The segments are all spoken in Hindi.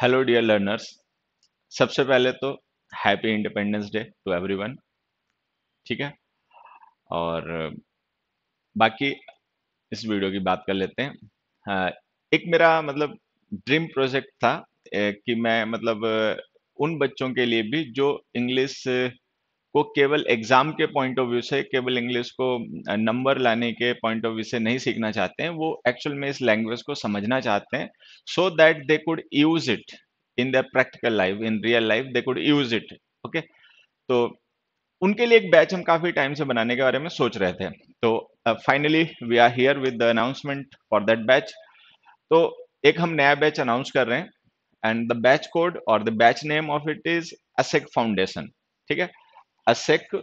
हेलो डियर लर्नर्स सबसे पहले तो happy independence day to everyone ठीक है और बाकी इस वीडियो की बात कर लेते हैं हाँ, एक मेरा मतलब ड्रीम प्रोजेक्ट था कि मैं मतलब उन बच्चों के लिए भी जो इंग्लिश को केवल एग्जाम के पॉइंट ऑफ व्यू से केवल इंग्लिश को नंबर लाने के पॉइंट ऑफ व्यू से नहीं सीखना चाहते हैं वो एक्चुअल में इस लैंग्वेज को समझना चाहते हैं so that they could use it in the practical life in real life they could use it okay तो उनके लिए एक बैच हम काफी टाइम से बनाने के बारे में सोच रहे थे तो finally we are here with the announcement for that batch तो एक हम नया बैच अनाउंस कर रहे हैं एंड द बैच कोड और the batch name of it is असेक फाउंडेशन ठीक है असेक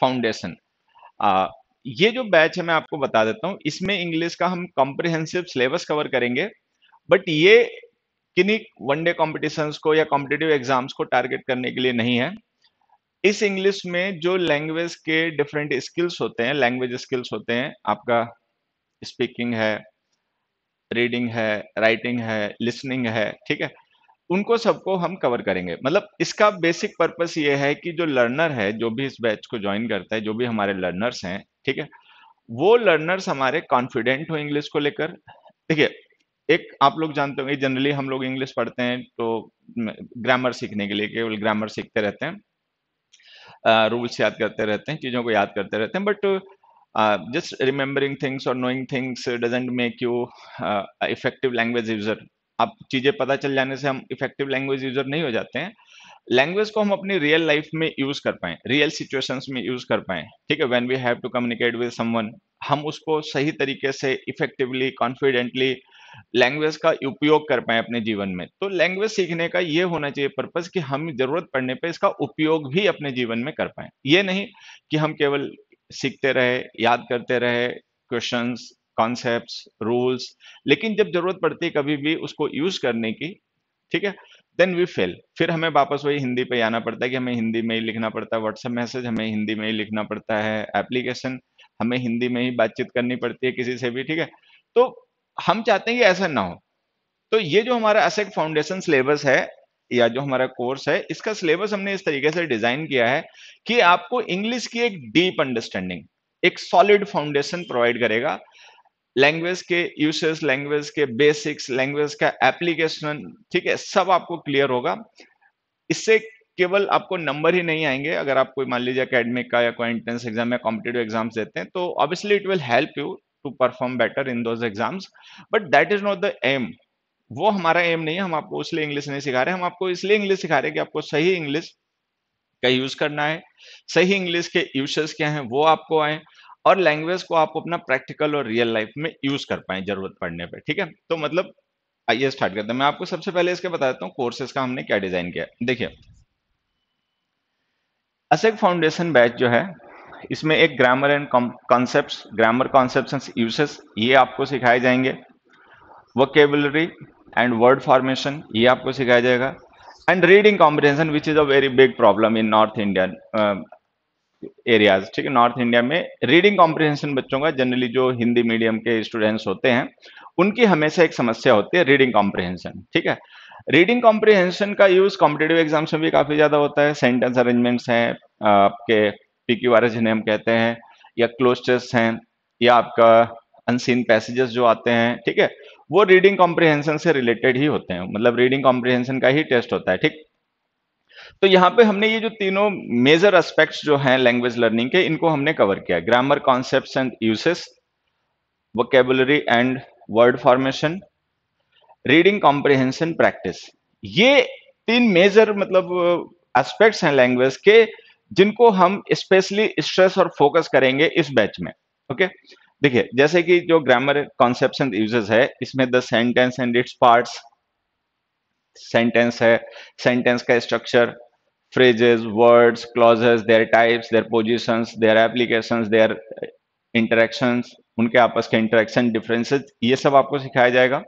फाउंडेशन ये जो बैच है मैं आपको बता देता हूँ इसमें इंग्लिश का हम कॉम्प्रिहेंसिव सिलेबस कवर करेंगे बट ये किन्हीं वनडे कॉम्पिटिशन को या कॉम्पिटेटिव एग्जाम्स को टारगेट करने के लिए नहीं है इस इंग्लिश में जो लैंग्वेज के डिफरेंट स्किल्स होते हैं लैंग्वेज स्किल्स होते हैं आपका स्पीकिंग है रीडिंग है राइटिंग है लिसनिंग है ठीक है उनको सबको हम कवर करेंगे मतलब इसका बेसिक पर्पस ये है कि जो लर्नर है जो भी इस बैच को ज्वाइन करता है जो भी हमारे लर्नर्स हैं ठीक है वो लर्नर्स हमारे कॉन्फिडेंट हो इंग्लिश को लेकर देखिए एक आप लोग जानते होंगे जनरली हम लोग इंग्लिश पढ़ते हैं तो ग्रामर सीखने के लिए केवल ग्रामर सीखते रहते हैं रूल्स याद करते रहते हैं चीज़ों को याद करते रहते हैं बट जस्ट रिमेम्बरिंग थिंग्स और knowing things doesn't make you effective language user अब चीजें पता चल जाने से हम इफेक्टिव लैंग्वेज यूजर नहीं हो जाते हैं लैंग्वेज को हम अपनी रियल लाइफ में यूज कर पाए रियल सिचुएशंस में यूज कर पाए ठीक है when we have to communicate with someone हम उसको सही तरीके से इफेक्टिवली कॉन्फिडेंटली लैंग्वेज का उपयोग कर पाए अपने जीवन में तो लैंग्वेज सीखने का ये होना चाहिए पर्पज कि हम जरूरत पड़ने पे इसका उपयोग भी अपने जीवन में कर पाए ये नहीं कि हम केवल सीखते रहे याद करते रहे क्वेश्चंस कॉन्सेप्ट रूल्स लेकिन जब जरूरत पड़ती है कभी भी उसको यूज करने की ठीक है देन वी फेल फिर हमें वापस वही हिंदी पे आना पड़ता है कि हमें हिंदी में ही लिखना पड़ता है व्हाट्सएप मैसेज हमें हिंदी में ही लिखना पड़ता है एप्लीकेशन हमें हिंदी में ही बातचीत करनी पड़ती है किसी से भी ठीक है तो हम चाहते हैं कि ऐसा ना हो तो ये जो हमारा असेक फाउंडेशन सिलेबस है या जो हमारा कोर्स है इसका सिलेबस हमने इस तरीके से डिजाइन किया है कि आपको इंग्लिश की एक डीप अंडरस्टैंडिंग एक सॉलिड फाउंडेशन प्रोवाइड करेगा लैंग्वेज के यूसेज लैंग्वेज के बेसिक्स लैंग्वेज का एप्लीकेशन ठीक है सब आपको क्लियर होगा इससे केवल आपको नंबर ही नहीं आएंगे अगर आप कोई मान लीजिए अकेडमिक का या कोई एंट्रेंस एग्जाम या कॉम्पिटेटिव एग्जाम्स देते हैं तो obviously it will help you to perform better in those exams but that is not the aim वो हमारा एम नहीं है हम आपको इसलिए इंग्लिश नहीं सिखा रहे हम आपको इसलिए इंग्लिश सिखा रहे हैं कि आपको सही इंग्लिश का यूज करना है सही इंग्लिश के यूसेस क्या हैं वो आपको आए और लैंग्वेज को आप अपना प्रैक्टिकल और रियल लाइफ में यूज कर पाए जरूरत पड़ने पर ठीक है तो मतलब आइए स्टार्ट करते हैं मैं आपको सबसे पहले इसके बता देता हूँ कोर्सेज का हमने क्या डिजाइन किया देखिए असेक फाउंडेशन बैच जो है इसमें एक grammar and concept grammar concept uses ये आपको सिखाए जाएंगे वोकेबलरी एंड वर्ड फॉर्मेशन ये आपको सिखाया जाएगा and reading combination which is a very big problem in north Indian areas ठीक है नॉर्थ इंडिया में रीडिंग कॉम्प्रिहेंशन बच्चों का जनरली जो हिंदी मीडियम के स्टूडेंट्स होते हैं उनकी हमेशा एक समस्या होती है रीडिंग कॉम्प्रिहेंशन ठीक है रीडिंग कॉम्प्रिहेंशन का यूज कॉम्पिटेटिव एग्जाम्स में भी काफी ज्यादा होता है सेंटेंस अरेंजमेंट्स हैं आपके पी क्यू आर जिन्हें हम कहते हैं या क्लोस्टर्स हैं या आपका अनसीन पैसेजेस जो आते हैं ठीक है वो रीडिंग कॉम्प्रिहेंशन से रिलेटेड ही होते हैं मतलब रीडिंग कॉम्प्रिहेंशन का ही टेस्ट होता है ठीक तो यहाँ पे हमने ये जो तीनों मेजर एस्पेक्ट्स जो हैं लैंग्वेज लर्निंग के इनको हमने कवर किया grammar concept and uses vocabulary and word formation reading comprehension practice ये तीन मेजर मतलब एस्पेक्ट्स uh, हैं लैंग्वेज के जिनको हम स्पेशली स्ट्रेस और फोकस करेंगे इस बैच में ओके देखिए जैसे कि जो ग्रामर कॉन्सेप्ट एंड यूजेस है इसमें the sentence and its parts sentence है सेंटेंस का structure phrases words clauses their types their positions their application their interaction उनके आपस के इंटरेक्शन डिफरेंसेज ये सब आपको सिखाया जाएगा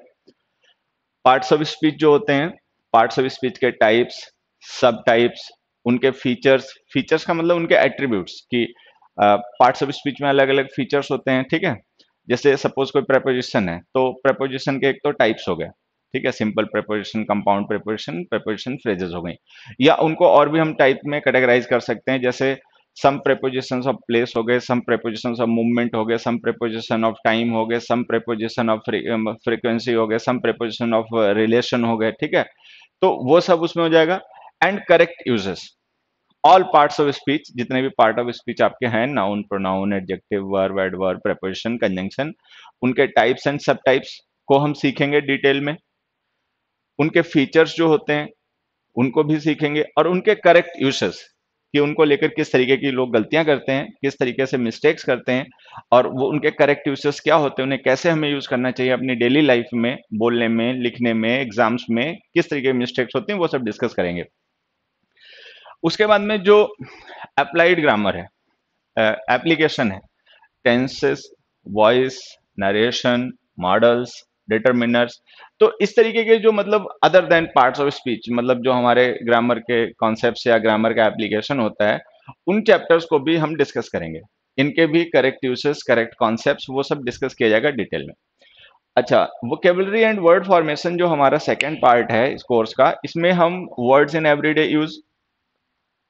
पार्ट्स ऑफ स्पीच जो होते हैं पार्ट्स ऑफ स्पीच के टाइप्स सब टाइप्स उनके फीचर्स फीचर्स का मतलब उनके एट्रीब्यूट्स कि पार्ट्स ऑफ स्पीच में अलग अलग फीचर्स होते हैं ठीक है जैसे सपोज कोई प्रेपोजिशन है तो प्रपोजिशन के एक तो टाइप्स हो गए ठीक है simple preposition compound preposition preposition phrases हो गई या उनको और भी हम टाइप में कैटेगराइज कर सकते हैं जैसे सम प्रेपोजिशन ऑफ प्लेस हो गए सम प्रेपोजिशन ऑफ मूवमेंट हो गए सम प्रेपोजिशन ऑफ टाइम हो गए सम प्रेपोजिशन ऑफ फ्रीक्वेंसी हो गए सम प्रेपोजिशन ऑफ रिलेशन हो गए ठीक है तो वो सब उसमें हो जाएगा and correct uses all parts of speech जितने भी पार्ट ऑफ स्पीच आपके हैं noun pronoun adjective verb adverb preposition conjunction उनके टाइप्स एंड सब टाइप्स को हम सीखेंगे डिटेल में उनके फीचर्स जो होते हैं उनको भी सीखेंगे और उनके करेक्ट यूसेस कि उनको लेकर किस तरीके की लोग गलतियां करते हैं किस तरीके से मिस्टेक्स करते हैं और वो उनके करेक्ट यूसेस क्या होते हैं उन्हें कैसे हमें यूज करना चाहिए अपनी डेली लाइफ में बोलने में लिखने में एग्जाम्स में किस तरीके के मिस्टेक्स होते हैं वो सब डिस्कस करेंगे उसके बाद में जो अप्लाइड ग्रामर है एप्लीकेशन है tenses voice narration models determiners तो इस तरीके के जो मतलब other than parts of speech मतलब जो हमारे ग्रामर के कॉन्सेप्ट या ग्रामर का एप्लीकेशन होता है उन चैप्टर्स को भी हम डिस्कस करेंगे इनके भी करेक्ट यूसेस करेक्ट कॉन्सेप्ट वो सब डिस्कस किया जाएगा डिटेल में अच्छा वो कैबलरी एंड वर्ड फॉर्मेशन जो हमारा सेकेंड पार्ट है इस कोर्स का इसमें हम वर्ड्स इन एवरीडे यूज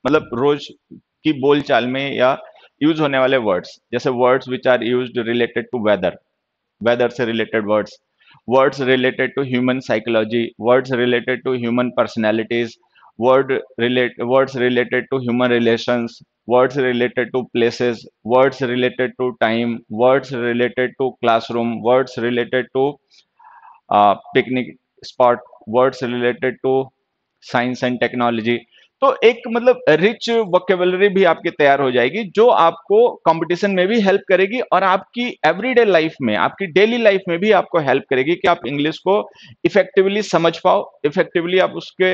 मतलब रोज की बोलचाल में या यूज होने वाले वर्ड्स जैसे words which are use related to weather weather से related words words related to human psychology, words related to human personalities, word relate, words related to human relations, words related to places, words related to time, words related to classroom, words related to uh, picnic spot, words related to science and technology. तो एक मतलब रिच वोकेबलरी भी आपकी तैयार हो जाएगी जो आपको कंपटीशन में भी हेल्प करेगी और आपकी एवरीडे लाइफ में आपकी डेली लाइफ में भी आपको हेल्प करेगी कि आप इंग्लिश को इफेक्टिवली समझ पाओ इफेक्टिवली आप उसके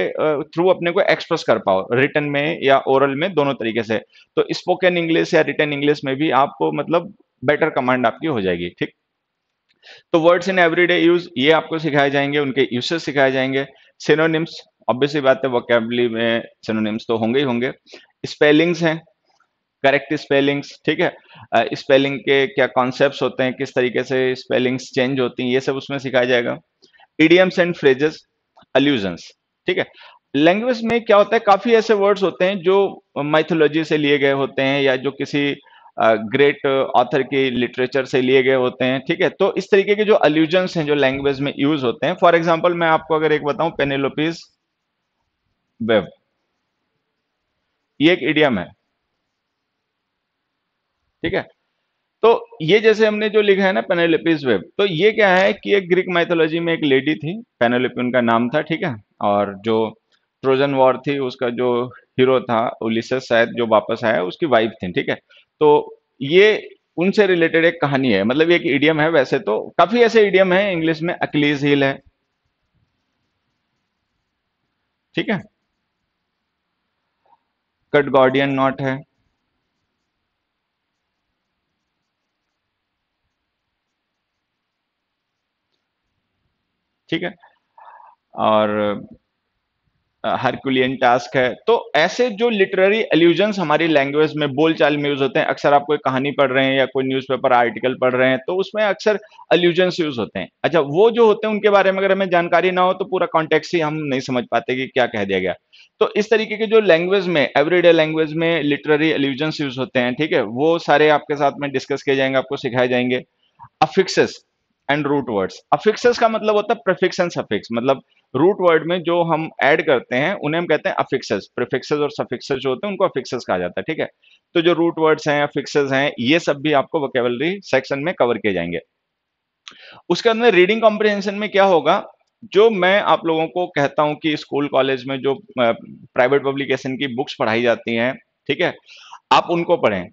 थ्रू अपने को एक्सप्रेस कर पाओ रिटर्न में या ओरल में दोनों तरीके से तो स्पोकन इंग्लिश या रिटर्न इंग्लिश में भी आपको मतलब बेटर कमांड आपकी हो जाएगी ठीक तो वर्ड्स इन एवरीडे यूज ये आपको सिखाए जाएंगे उनके यूसेज सिखाए जाएंगे सिनोनिम्स ऑब्वियसली बात है वोकेबली में सिनोनिम्स तो होंगे ही होंगे स्पेलिंग्स हैं करेक्ट स्पेलिंग्स ठीक है स्पेलिंग uh, के क्या कॉन्सेप्ट होते हैं किस तरीके से स्पेलिंग्स चेंज होती हैं ये सब उसमें सिखाया जाएगा इडियम्स एंड फ्रेजेस अल्यूजन्स ठीक है लैंग्वेज में क्या होता है काफी ऐसे वर्ड्स होते हैं जो माइथोलॉजी से लिए गए होते हैं या जो किसी ग्रेट uh, ऑथर की लिटरेचर से लिए गए होते हैं ठीक है तो इस तरीके के जो अल्यूजन्स हैं जो लैंग्वेज में यूज होते हैं फॉर एग्जाम्पल मैं आपको अगर एक बताऊं पेनेलोपीज वेव ये एक इडियम है ठीक है तो ये जैसे हमने जो लिखा है ना पेनोलिपिस वेब तो ये क्या है कि एक ग्रीक माइथोलॉजी में एक लेडी थी पेनेलिपी उनका नाम था ठीक है और जो ट्रोजन वॉर थी उसका जो हीरो था उलिसस शायद जो वापस आया उसकी वाइफ थी ठीक है तो ये उनसे रिलेटेड एक कहानी है मतलब एक इडियम है वैसे तो काफी ऐसे इडियम है इंग्लिश में अकलीज हिल है ठीक है कट गॉर्डियन नॉट है ठीक है और हरकुलियन टास्क है तो ऐसे जो लिटरेरी एल्यूजन्स हमारी लैंग्वेज में बोलचाल में यूज होते हैं अक्सर आप कोई कहानी पढ़ रहे हैं या कोई न्यूज़पेपर आर्टिकल पढ़ रहे हैं तो उसमें अक्सर एल्यूजन्स यूज होते हैं अच्छा वो जो होते हैं उनके बारे में अगर हमें जानकारी ना हो तो पूरा कॉन्टेक्ट ही हम नहीं समझ पाते कि क्या कह दिया गया तो इस तरीके के जो लैंग्वेज में एवरीडे लैंग्वेज में लिटरेरी एल्यूजन्स यूज होते हैं ठीक है वो सारे आपके साथ में डिस्कस किए जाएंगे आपको सिखाए जाएंगे affixes and root words affixes का मतलब होता है प्रफिक्स एंड सफिक्स मतलब रूट वर्ड में जो हम ऐड करते हैं उन्हें हम कहते हैं अफिक्सेस प्रिफिक्सेस और सफिक्सेस जो होते हैं उनको अफिक्सेस कहा जाता है ठीक है तो जो रूट वर्ड्स हैं अफिक्सेस हैं ये सब भी आपको वोकेबलरी सेक्शन में कवर किए जाएंगे उसके अंदर रीडिंग कॉम्प्रिहेंशन में क्या होगा जो मैं आप लोगों को कहता हूं कि स्कूल कॉलेज में जो प्राइवेट पब्लिकेशन की बुक्स पढ़ाई जाती हैं ठीक है आप उनको पढ़ें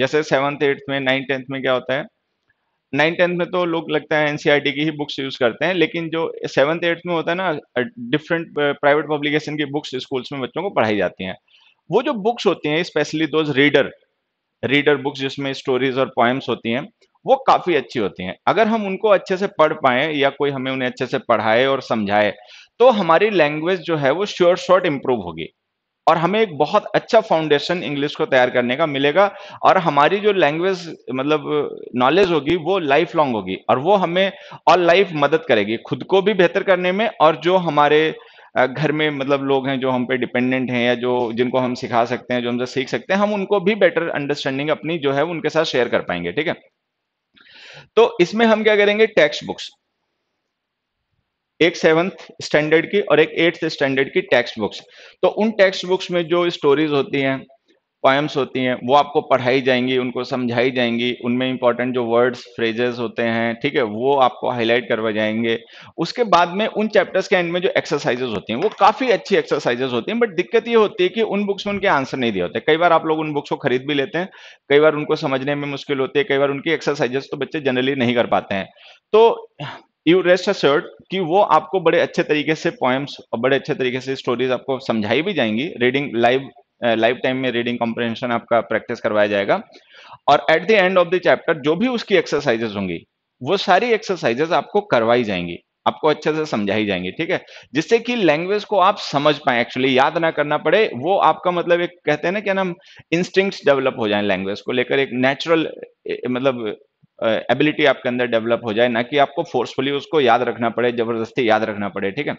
जैसे सेवंथ एट्थ में नाइन्थ टेंथ में क्या होता है नाइन टेंथ में तो लोग लगता है एनसीईआरटी e की ही बुक्स यूज करते हैं लेकिन जो सेवन्थ एट्थ में होता है ना डिफरेंट प्राइवेट पब्लिकेशन की बुक्स स्कूल्स में बच्चों को पढ़ाई जाती हैं वो जो बुक्स होती हैं specially those reader reader books जिसमें स्टोरीज और पोएम्स होती हैं वो काफ़ी अच्छी होती हैं अगर हम उनको अच्छे से पढ़ पाए या कोई हमें उन्हें अच्छे से पढ़ाए और समझाए तो हमारी लैंग्वेज जो है वो श्योर शॉर्ट इम्प्रूव होगी और हमें एक बहुत अच्छा फाउंडेशन इंग्लिश को तैयार करने का मिलेगा और हमारी जो लैंग्वेज मतलब नॉलेज होगी वो लाइफ लॉन्ग होगी और वो हमें और लाइफ मदद करेगी खुद को भी बेहतर करने में और जो हमारे घर में मतलब लोग हैं जो हम पे डिपेंडेंट हैं या जो जिनको हम सिखा सकते हैं जो हमसे सीख सकते हैं हम उनको भी बेटर अंडरस्टैंडिंग अपनी जो है उनके साथ शेयर कर पाएंगे ठीक है तो इसमें हम क्या करेंगे टेक्स्ट बुक्स एक सेवंथ स्टैंडर्ड की और एक एट्थ स्टैंडर्ड की टेक्स्ट बुक्स तो उन टेक्स्ट बुक्स में जो स्टोरीज होती हैं पोएम्स होती हैं वो आपको पढ़ाई जाएंगी उनको समझाई जाएंगी उनमें इंपॉर्टेंट जो वर्ड्स फ्रेजेस होते हैं ठीक है वो आपको हाईलाइट करवा जाएंगे उसके बाद में उन चैप्टर्स के एंड में जो एक्सरसाइजेस होती हैं वो काफ़ी अच्छी एक्सरसाइजेस होती हैं बट दिक्कत ये होती है कि उन बुक्स में उनके आंसर नहीं दिए होते कई बार आप लोग उन बुक्स को खरीद भी लेते हैं कई बार उनको समझने में मुश्किल होती है कई बार उनकी एक्सरसाइजेस तो बच्चे जनरली नहीं कर पाते हैं तो यू रेस्ट अर्ड कि वो आपको बड़े अच्छे तरीके से पोएम्स और बड़े अच्छे तरीके से स्टोरीज आपको समझाई भी जाएंगी रीडिंग लाइव लाइफ टाइम में रीडिंग कॉम्प्रेंशन आपका प्रैक्टिस करवाया जाएगा और at the end of the chapter जो भी उसकी एक्सरसाइजेस होंगी वो सारी एक्सरसाइजेस आपको करवाई जाएंगी आपको अच्छे से समझाई जाएंगी ठीक है जिससे कि लैंग्वेज को आप समझ पाए एक्चुअली याद ना करना पड़े वो आपका मतलब एक कहते हैं ना क्या नाम इंस्टिंक्ट डेवलप हो जाए लैंग्वेज को लेकर एक नेचुरल मतलब एबिलिटी आपके अंदर डेवलप हो जाए ना कि आपको फोर्सफुली उसको याद रखना पड़े जबरदस्ती याद रखना पड़े ठीक है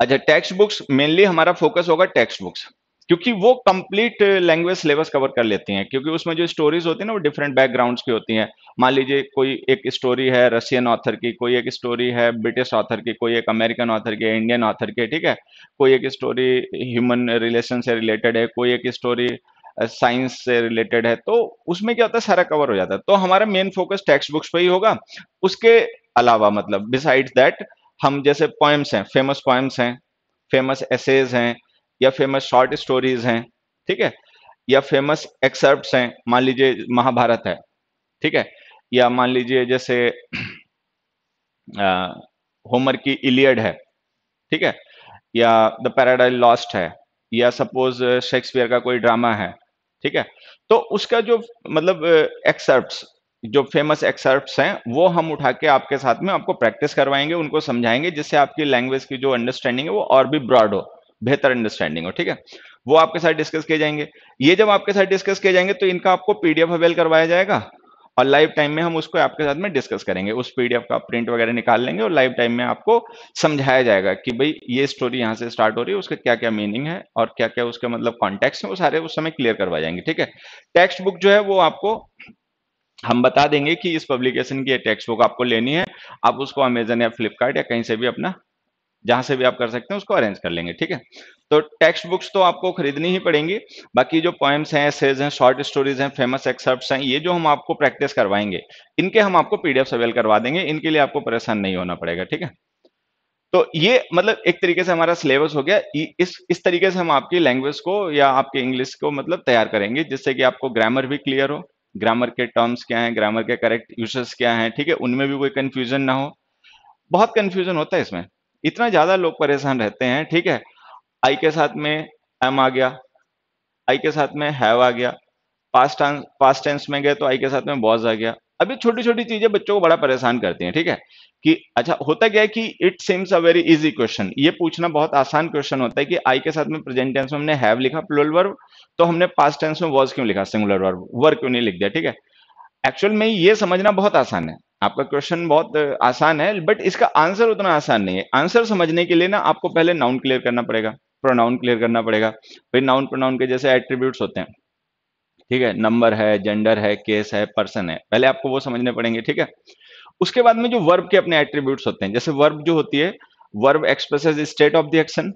अच्छा टेक्स्ट बुक्स मेनली हमारा फोकस होगा टेक्स्ट बुक्स क्योंकि वो कंप्लीट लैंग्वेज सिलेबस कवर कर लेती हैं क्योंकि उसमें जो स्टोरीज होती है ना वो डिफरेंट बैकग्राउंड्स की होती हैं मान लीजिए कोई एक स्टोरी है रशियन ऑथर की कोई एक स्टोरी है ब्रिटिश ऑथर की कोई एक अमेरिकन ऑथर की इंडियन ऑथर की ठीक है कोई एक स्टोरी ह्यूमन रिलेशन से रिलेटेड है कोई एक स्टोरी साइंस से रिलेटेड है तो उसमें क्या होता है सारा कवर हो जाता है तो हमारा मेन फोकस टेक्स्ट बुक्स पे ही होगा उसके अलावा मतलब बिसाइड्स दैट हम जैसे पोएम्स हैं फेमस पोएम्स हैं फेमस एसेज हैं या फेमस शॉर्ट स्टोरीज हैं ठीक है या फेमस एक्सर्प्ट हैं मान लीजिए महाभारत है ठीक है या मान लीजिए जैसे होमर की इलियड है ठीक है या द पैराडाइज लॉस्ट है या सपोज शेक्सपियर का कोई ड्रामा है ठीक है तो उसका जो मतलब एक्सर्प्स जो फेमस एक्सर्प्स हैं वो हम उठा के आपके साथ में आपको प्रैक्टिस करवाएंगे उनको समझाएंगे जिससे आपकी लैंग्वेज की जो अंडरस्टैंडिंग है वो और भी ब्रॉड हो बेहतर अंडरस्टैंडिंग हो ठीक है वो आपके साथ डिस्कस किए जाएंगे ये जब आपके साथ डिस्कस किए जाएंगे तो इनका आपको पीडीएफ अवेल करवाया जाएगा और लाइव टाइम में हम उसको आपके साथ में डिस्कस करेंगे उस पीडीएफ का प्रिंट वगैरह निकाल लेंगे और लाइव टाइम में आपको समझाया जाएगा कि भाई ये स्टोरी यहाँ से स्टार्ट हो रही है उसका क्या क्या मीनिंग है और क्या क्या उसके मतलब कॉन्टेक्ट है वो सारे उस समय क्लियर करवा जाएंगे ठीक है टेक्स्ट बुक जो है वो आपको हम बता देंगे कि इस पब्लिकेशन की टेक्स्ट बुक आपको लेनी है आप उसको अमेजन या फ्लिपकार्ट या कहीं से भी अपना जहां से भी आप कर सकते हैं उसको अरेंज कर लेंगे ठीक है तो टेक्स्ट बुक्स तो आपको खरीदनी ही पड़ेंगी बाकी जो पॉइंट्स हैं एसेज हैं शॉर्ट स्टोरीज हैं फेमस एक्सर्प्ट हैं ये जो हम आपको प्रैक्टिस करवाएंगे इनके हम आपको पीडीएफ अवेल करवा देंगे इनके लिए आपको परेशान नहीं होना पड़ेगा ठीक है तो ये मतलब एक तरीके से हमारा सिलेबस हो गया इस इस तरीके से हम आपकी लैंग्वेज को या आपके इंग्लिश को मतलब तैयार करेंगे जिससे कि आपको ग्रामर भी क्लियर हो ग्रामर के टर्म्स क्या हैं ग्रामर के करेक्ट यूसेस क्या हैं ठीक है उनमें भी कोई कंफ्यूजन ना हो बहुत कंफ्यूजन होता है इसमें इतना ज्यादा लोग परेशान रहते हैं ठीक है आई के साथ में एम आ गया आई के साथ में हैव आ गया पास्ट पास्ट टेंस में गए तो आई के साथ में बॉज आ गया अब ये छोटी छोटी चीजें बच्चों को बड़ा परेशान करती हैं ठीक है कि अच्छा होता क्या है कि it seems a very easy question ये पूछना बहुत आसान क्वेश्चन होता है कि आई के साथ में प्रेजेंट टेंस में हमने हैव लिखा प्लोल वर्ब तो हमने पास्ट टेंस में वॉज क्यों लिखा सिंगुलर वर्ब वर्क क्यों नहीं लिख दिया ठीक है एक्चुअल में ये समझना बहुत आसान है आपका क्वेश्चन बहुत आसान है बट इसका आंसर उतना आसान नहीं है आंसर समझने के लिए ना आपको पहले नाउन क्लियर करना पड़ेगा प्रोनाउन क्लियर करना पड़ेगा फिर नाउन प्रोनाउन के जैसे एट्रीब्यूट्स होते हैं ठीक है नंबर है जेंडर है केस है पर्सन है पहले आपको वो समझने पड़ेंगे ठीक है उसके बाद में जो वर्ब के अपने एट्रीब्यूट्स होते हैं जैसे वर्ब जो होती है verb expresses state of the action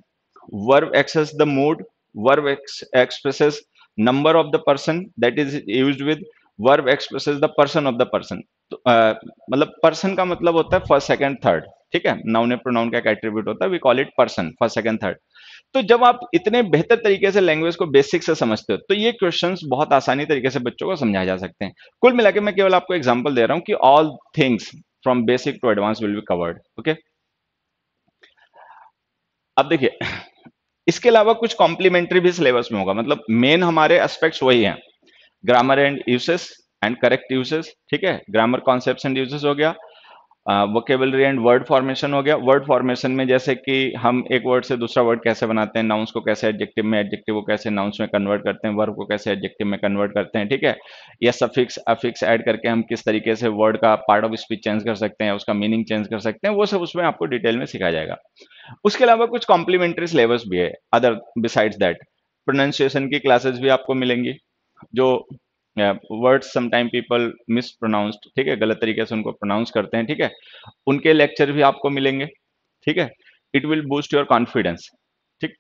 verb एक्सेस the mood verb expresses number of the person that is use with verb expresses the person of the person तो मतलब पर्सन का मतलब होता है फर्स्ट सेकंड थर्ड ठीक है नाउन ए प्रोनाउन का एट्रीब्यूट होता है we call it person first second third तो जब आप इतने बेहतर तरीके से लैंग्वेज को बेसिक से समझते हो तो ये क्वेश्चंस बहुत आसानी तरीके से बच्चों को समझाए जा सकते हैं कुल मिलाकर मैं केवल आपको एग्जांपल दे रहा हूं कि all things from basic to advance will be covered okay अब देखिए इसके अलावा कुछ कॉम्प्लीमेंट्री भी सिलेबस में होगा मतलब मेन हमारे एस्पेक्ट्स वही हैं grammar and uses and correct uses ठीक है ग्रामर कॉन्सेप्ट एंड यूजेस हो गया वोकेबलरी एंड वर्ड फॉर्मेशन हो गया वर्ड फॉर्मेशन में जैसे कि हम एक वर्ड से दूसरा वर्ड कैसे बनाते हैं नाउंस को कैसे एडजेक्टिव में एडजेक्टिव को कैसे नाउंस में कन्वर्ट करते हैं वर्ब को कैसे एडजेक्टिव में कन्वर्ट करते हैं ठीक है या सफिक्स अफिक्स ऐड करके हम किस तरीके से वर्ड का पार्ट ऑफ स्पीच चेंज कर सकते हैं उसका मीनिंग चेंज कर सकते हैं वो सब उसमें आपको डिटेल में सिखाया जाएगा उसके अलावा कुछ कॉम्प्लीमेंट्री सिलेबस भी है अदर बिसाइड्स दैट प्रोनाउंसिएशन की क्लासेस भी आपको मिलेंगी जो words sometime people miss mispronounced ठीक है गलत तरीके से उनको प्रोनाउंस करते हैं ठीक है उनके लेक्चर भी आपको मिलेंगे ठीक है it will boost your confidence ठीक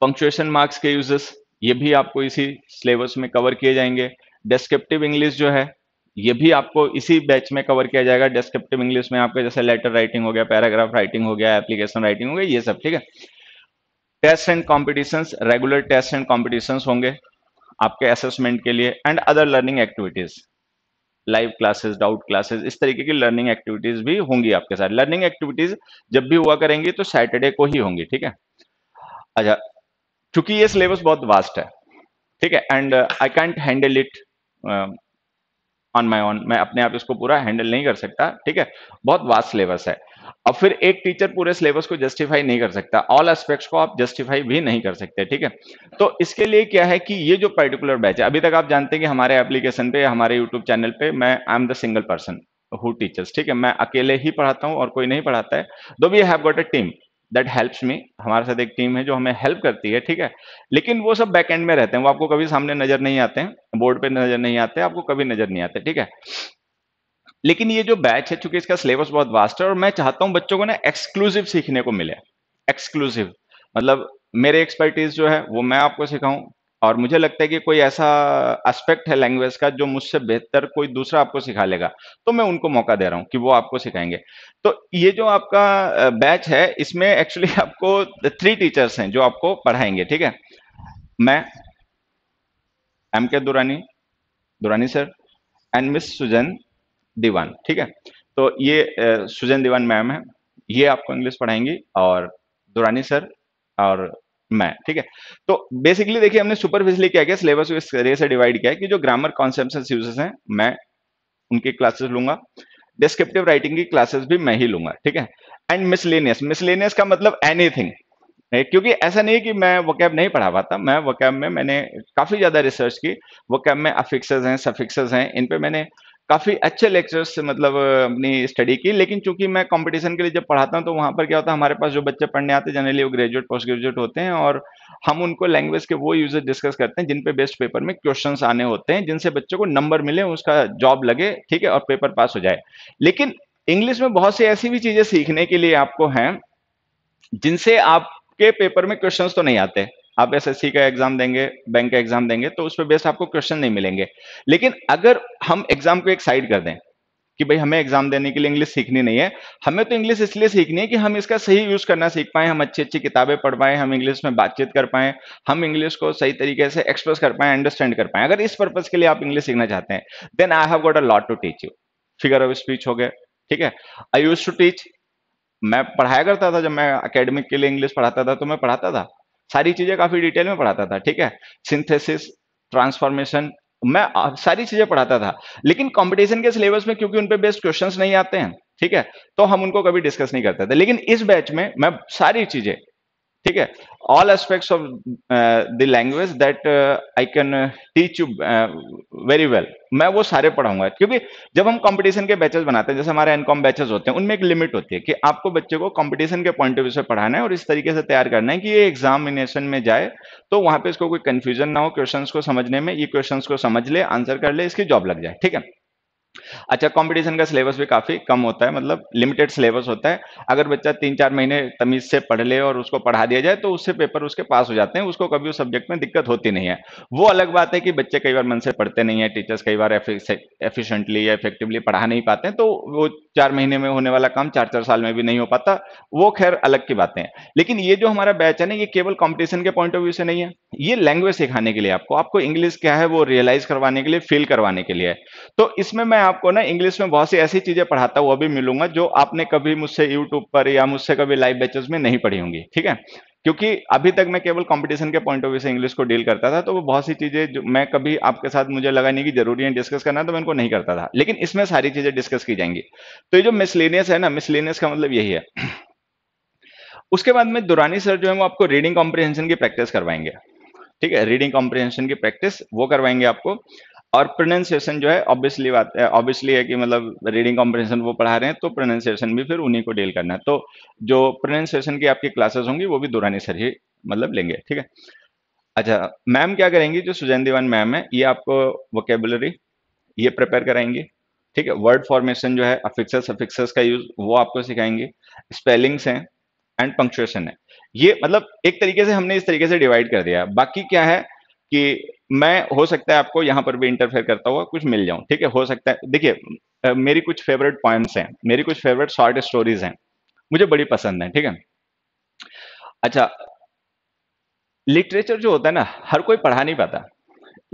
पंक्चुएशन मार्क्स के यूजेस ये भी आपको इसी सिलेबस में कवर किए जाएंगे डिस्क्रिप्टिव इंग्लिश जो है ये भी आपको इसी बैच में कवर किया जाएगा डिस्क्रिप्टिव इंग्लिश में आपके जैसे लेटर राइटिंग हो गया पैराग्राफ राइटिंग हो गया एप्लीकेशन राइटिंग हो गया ये सब ठीक है test and competition regular test and competition होंगे आपके असेसमेंट के लिए and other learning activities live classes doubt classes इस तरीके की लर्निंग एक्टिविटीज भी होंगी आपके साथ लर्निंग एक्टिविटीज जब भी हुआ करेंगी तो सैटरडे को ही होंगी ठीक है अच्छा चूंकि ये सिलेबस बहुत वास्ट है ठीक है and I can't handle it on my own मैं अपने आप इसको पूरा हैंडल नहीं कर सकता ठीक है बहुत वास्ट सिलेबस है अब फिर एक टीचर पूरे सिलेबस को जस्टिफाई नहीं कर सकता ऑल एस्पेक्ट्स को आप जस्टिफाई भी नहीं कर सकते ठीक है तो इसके लिए क्या है कि ये जो पर्टिकुलर बैच है अभी तक आप जानते हैं कि हमारे एप्लीकेशन पे हमारे यूट्यूब चैनल पे मैं I am the single person who teachers ठीक है मैं अकेले ही पढ़ाता हूँ और कोई नहीं पढ़ाता है though we have got a team that helps me हमारे साथ एक टीम है जो हमें हेल्प करती है ठीक है लेकिन वो सब बैक एंड में रहते हैं वो आपको कभी सामने नजर नहीं आते हैं बोर्ड पे नजर नहीं आते आपको कभी नजर नहीं आते ठीक है लेकिन ये जो बैच है चूंकि इसका सिलेबस बहुत वास्ट है और मैं चाहता हूं बच्चों को ना एक्सक्लूसिव सीखने को मिले एक्सक्लूसिव मतलब मेरे एक्सपर्टीज जो है वो मैं आपको सिखाऊं और मुझे लगता है कि कोई ऐसा एस्पेक्ट है लैंग्वेज का जो मुझसे बेहतर कोई दूसरा आपको सिखा लेगा तो मैं उनको मौका दे रहा हूं कि वो आपको सिखाएंगे तो ये जो आपका बैच है इसमें एक्चुअली आपको थ्री टीचर्स हैं जो आपको पढ़ाएंगे ठीक है मैं M K Durrani Durrani sir and miss Susan Dewan ठीक है तो ये सुजन दीवान मैम है ये आपको इंग्लिश पढ़ाएंगी और दुरानी सर और मैं ठीक है तो बेसिकली देखिए हमने सुपरफिशली क्या किया सिलेबस को इस तरह से डिवाइड किया कि जो ग्रामर कॉन्सेप्ट यूजेस हैं मैं उनकी क्लासेस लूंगा डिस्क्रिप्टिव राइटिंग की क्लासेस भी मैं ही लूंगा ठीक है एंड मिसलेनियस मिसलेनियस का मतलब एनीथिंग क्योंकि ऐसा नहीं कि मैं कैब नहीं पढ़ा पाता मैं कैब में मैंने काफ़ी ज़्यादा रिसर्च की कैब में अफिक्सेस हैं सफिक्सेस हैं इन पे मैंने काफ़ी अच्छे लेक्चर्स मतलब अपनी स्टडी की लेकिन चूंकि मैं कंपटीशन के लिए जब पढ़ाता हूँ तो वहाँ पर क्या होता है हमारे पास जो बच्चे पढ़ने आते हैं जनरली वो ग्रेजुएट पोस्ट ग्रेजुएट होते हैं और हम उनको लैंग्वेज के वो यूजेज डिस्कस करते हैं जिन पे बेस्ट पेपर में क्वेश्चन आने होते हैं जिनसे बच्चों को नंबर मिले उसका जॉब लगे ठीक है और पेपर पास हो जाए लेकिन इंग्लिश में बहुत सी ऐसी भी चीज़ें सीखने के लिए आपको हैं जिनसे आपके पेपर में क्वेश्चन तो नहीं आते आप एस का एग्जाम देंगे बैंक का एग्जाम देंगे तो उस पर बेस्ट आपको क्वेश्चन नहीं मिलेंगे लेकिन अगर हम एग्जाम को एक साइड कर दें कि भाई हमें एग्जाम देने के लिए इंग्लिश सीखनी नहीं है हमें तो इंग्लिश इसलिए सीखनी है कि हम इसका सही यूज करना सीख पाए हम अच्छी अच्छी किताबें पढ़ पाए हम इंग्लिश में बातचीत कर पाए हम इंग्लिश को सही तरीके से एक्सप्रेस कर पाए अंडरस्टैंड कर पाए अगर इस पर्पज के लिए आप इंग्लिश सीखना चाहते हैं then I have got a lot to teach you figure of speech हो गए ठीक है आई यूज टू टीच मैं पढ़ाया करता था जब मैं अकेडमिक के लिए इंग्लिश पढ़ाता था तो मैं पढ़ाता था सारी चीजें काफी डिटेल में पढ़ाता था ठीक है सिंथेसिस ट्रांसफॉर्मेशन मैं सारी चीजें पढ़ाता था लेकिन कंपटीशन के सिलेबस में क्योंकि उनपे बेस्ट क्वेश्चंस नहीं आते हैं ठीक है तो हम उनको कभी डिस्कस नहीं करते थे लेकिन इस बैच में मैं सारी चीजें ठीक है all aspects of the language that I can teach you very well मैं वो सारे पढ़ाऊंगा क्योंकि जब हम कंपटीशन के बैचेस बनाते हैं जैसे हमारे एनकॉम बैचेस होते हैं उनमें एक लिमिट होती है कि आपको बच्चे को कंपटीशन के पॉइंट ऑफ व्यू से पढ़ाना है और इस तरीके से तैयार करना है कि ये एग्जामिनेशन में जाए तो वहां पे इसको कोई कंफ्यूजन ना हो क्वेश्चन को समझने में ये क्वेश्चन को समझ ले आंसर कर ले इसकी जॉब लग जाए ठीक है अच्छा कंपटीशन का सिलेबस भी काफ़ी कम होता है मतलब लिमिटेड सिलेबस होता है अगर बच्चा तीन चार महीने तमीज़ से पढ़ ले और उसको पढ़ा दिया जाए तो उससे पेपर उसके पास हो जाते हैं उसको कभी उस सब्जेक्ट में दिक्कत होती नहीं है वो अलग बात है कि बच्चे कई बार मन से पढ़ते नहीं है टीचर्स कई बार एफिशेंटली या इफेक्टिवली पढ़ा नहीं पाते तो वो चार महीने में होने वाला काम चार चार साल में भी नहीं हो पाता वो खैर अलग की बातें हैं लेकिन ये जो हमारा बैच है ना ये केवल कॉम्पिटिशन के पॉइंट ऑफ व्यू से नहीं है ये लैंग्वेज सिखाने के लिए आपको आपको इंग्लिश क्या है वो रियलाइज करवाने के लिए फील करवाने के लिए तो इसमें मैं आपको ना इंग्लिश में बहुत सी ऐसी चीजें पढ़ाता हूँ अभी मिलूंगा जो आपने कभी मुझसे यूट्यूब पर या मुझसे कभी लाइव बैचेस में नहीं पढ़ी होंगी ठीक है क्योंकि अभी तक मैं केवल कंपटीशन के पॉइंट ऑफ व्यू से इंग्लिश को डील करता था तो वो बहुत सी चीजें जो मैं कभी आपके साथ मुझे लगा नहीं कि जरूरी है डिस्कस करना तो मैं उनको नहीं करता था लेकिन इसमें सारी चीजें डिस्कस की जाएंगी तो ये जो मिसलेनियस है ना मिसलेनियस का मतलब यही है उसके बाद में दुरानी सर जो है वो आपको रीडिंग कॉम्प्रिहेंशन की प्रैक्टिस करवाएंगे ठीक है रीडिंग कॉम्प्रिहेंशन की प्रैक्टिस वो करवाएंगे आपको और प्रोनाउंसिएशन जो है ऑब्वियसली बात है ऑब्वियसली है कि मतलब रीडिंग कॉम्प्रिहेंशन वो पढ़ा रहे हैं तो प्रोनाउंसिएशन भी फिर उन्हीं को डील करना है तो जो प्रोनाउंसिएशन की आपकी क्लासेस होंगी वो भी दुरानी सर ही मतलब लेंगे ठीक है अच्छा मैम क्या करेंगी जो सुजैन दीवान मैम है ये आपको वोकेबुलरी ये प्रिपेयर कराएंगे ठीक है वर्ड फॉर्मेशन जो है अफिक्सेस अफिक्सेस का यूज वो आपको सिखाएंगे स्पेलिंग्स हैं एंड पंक्चुएशन है ये मतलब एक तरीके से हमने इस तरीके से डिवाइड कर दिया बाकी क्या है कि मैं हो सकता है आपको यहाँ पर भी इंटरफेयर करता हुआ कुछ मिल जाऊं ठीक है हो सकता है देखिए मेरी कुछ फेवरेट पॉइंट्स हैं मेरी कुछ फेवरेट शॉर्ट स्टोरीज हैं मुझे बड़ी पसंद है ठीक है अच्छा लिटरेचर जो होता है ना हर कोई पढ़ा नहीं पाता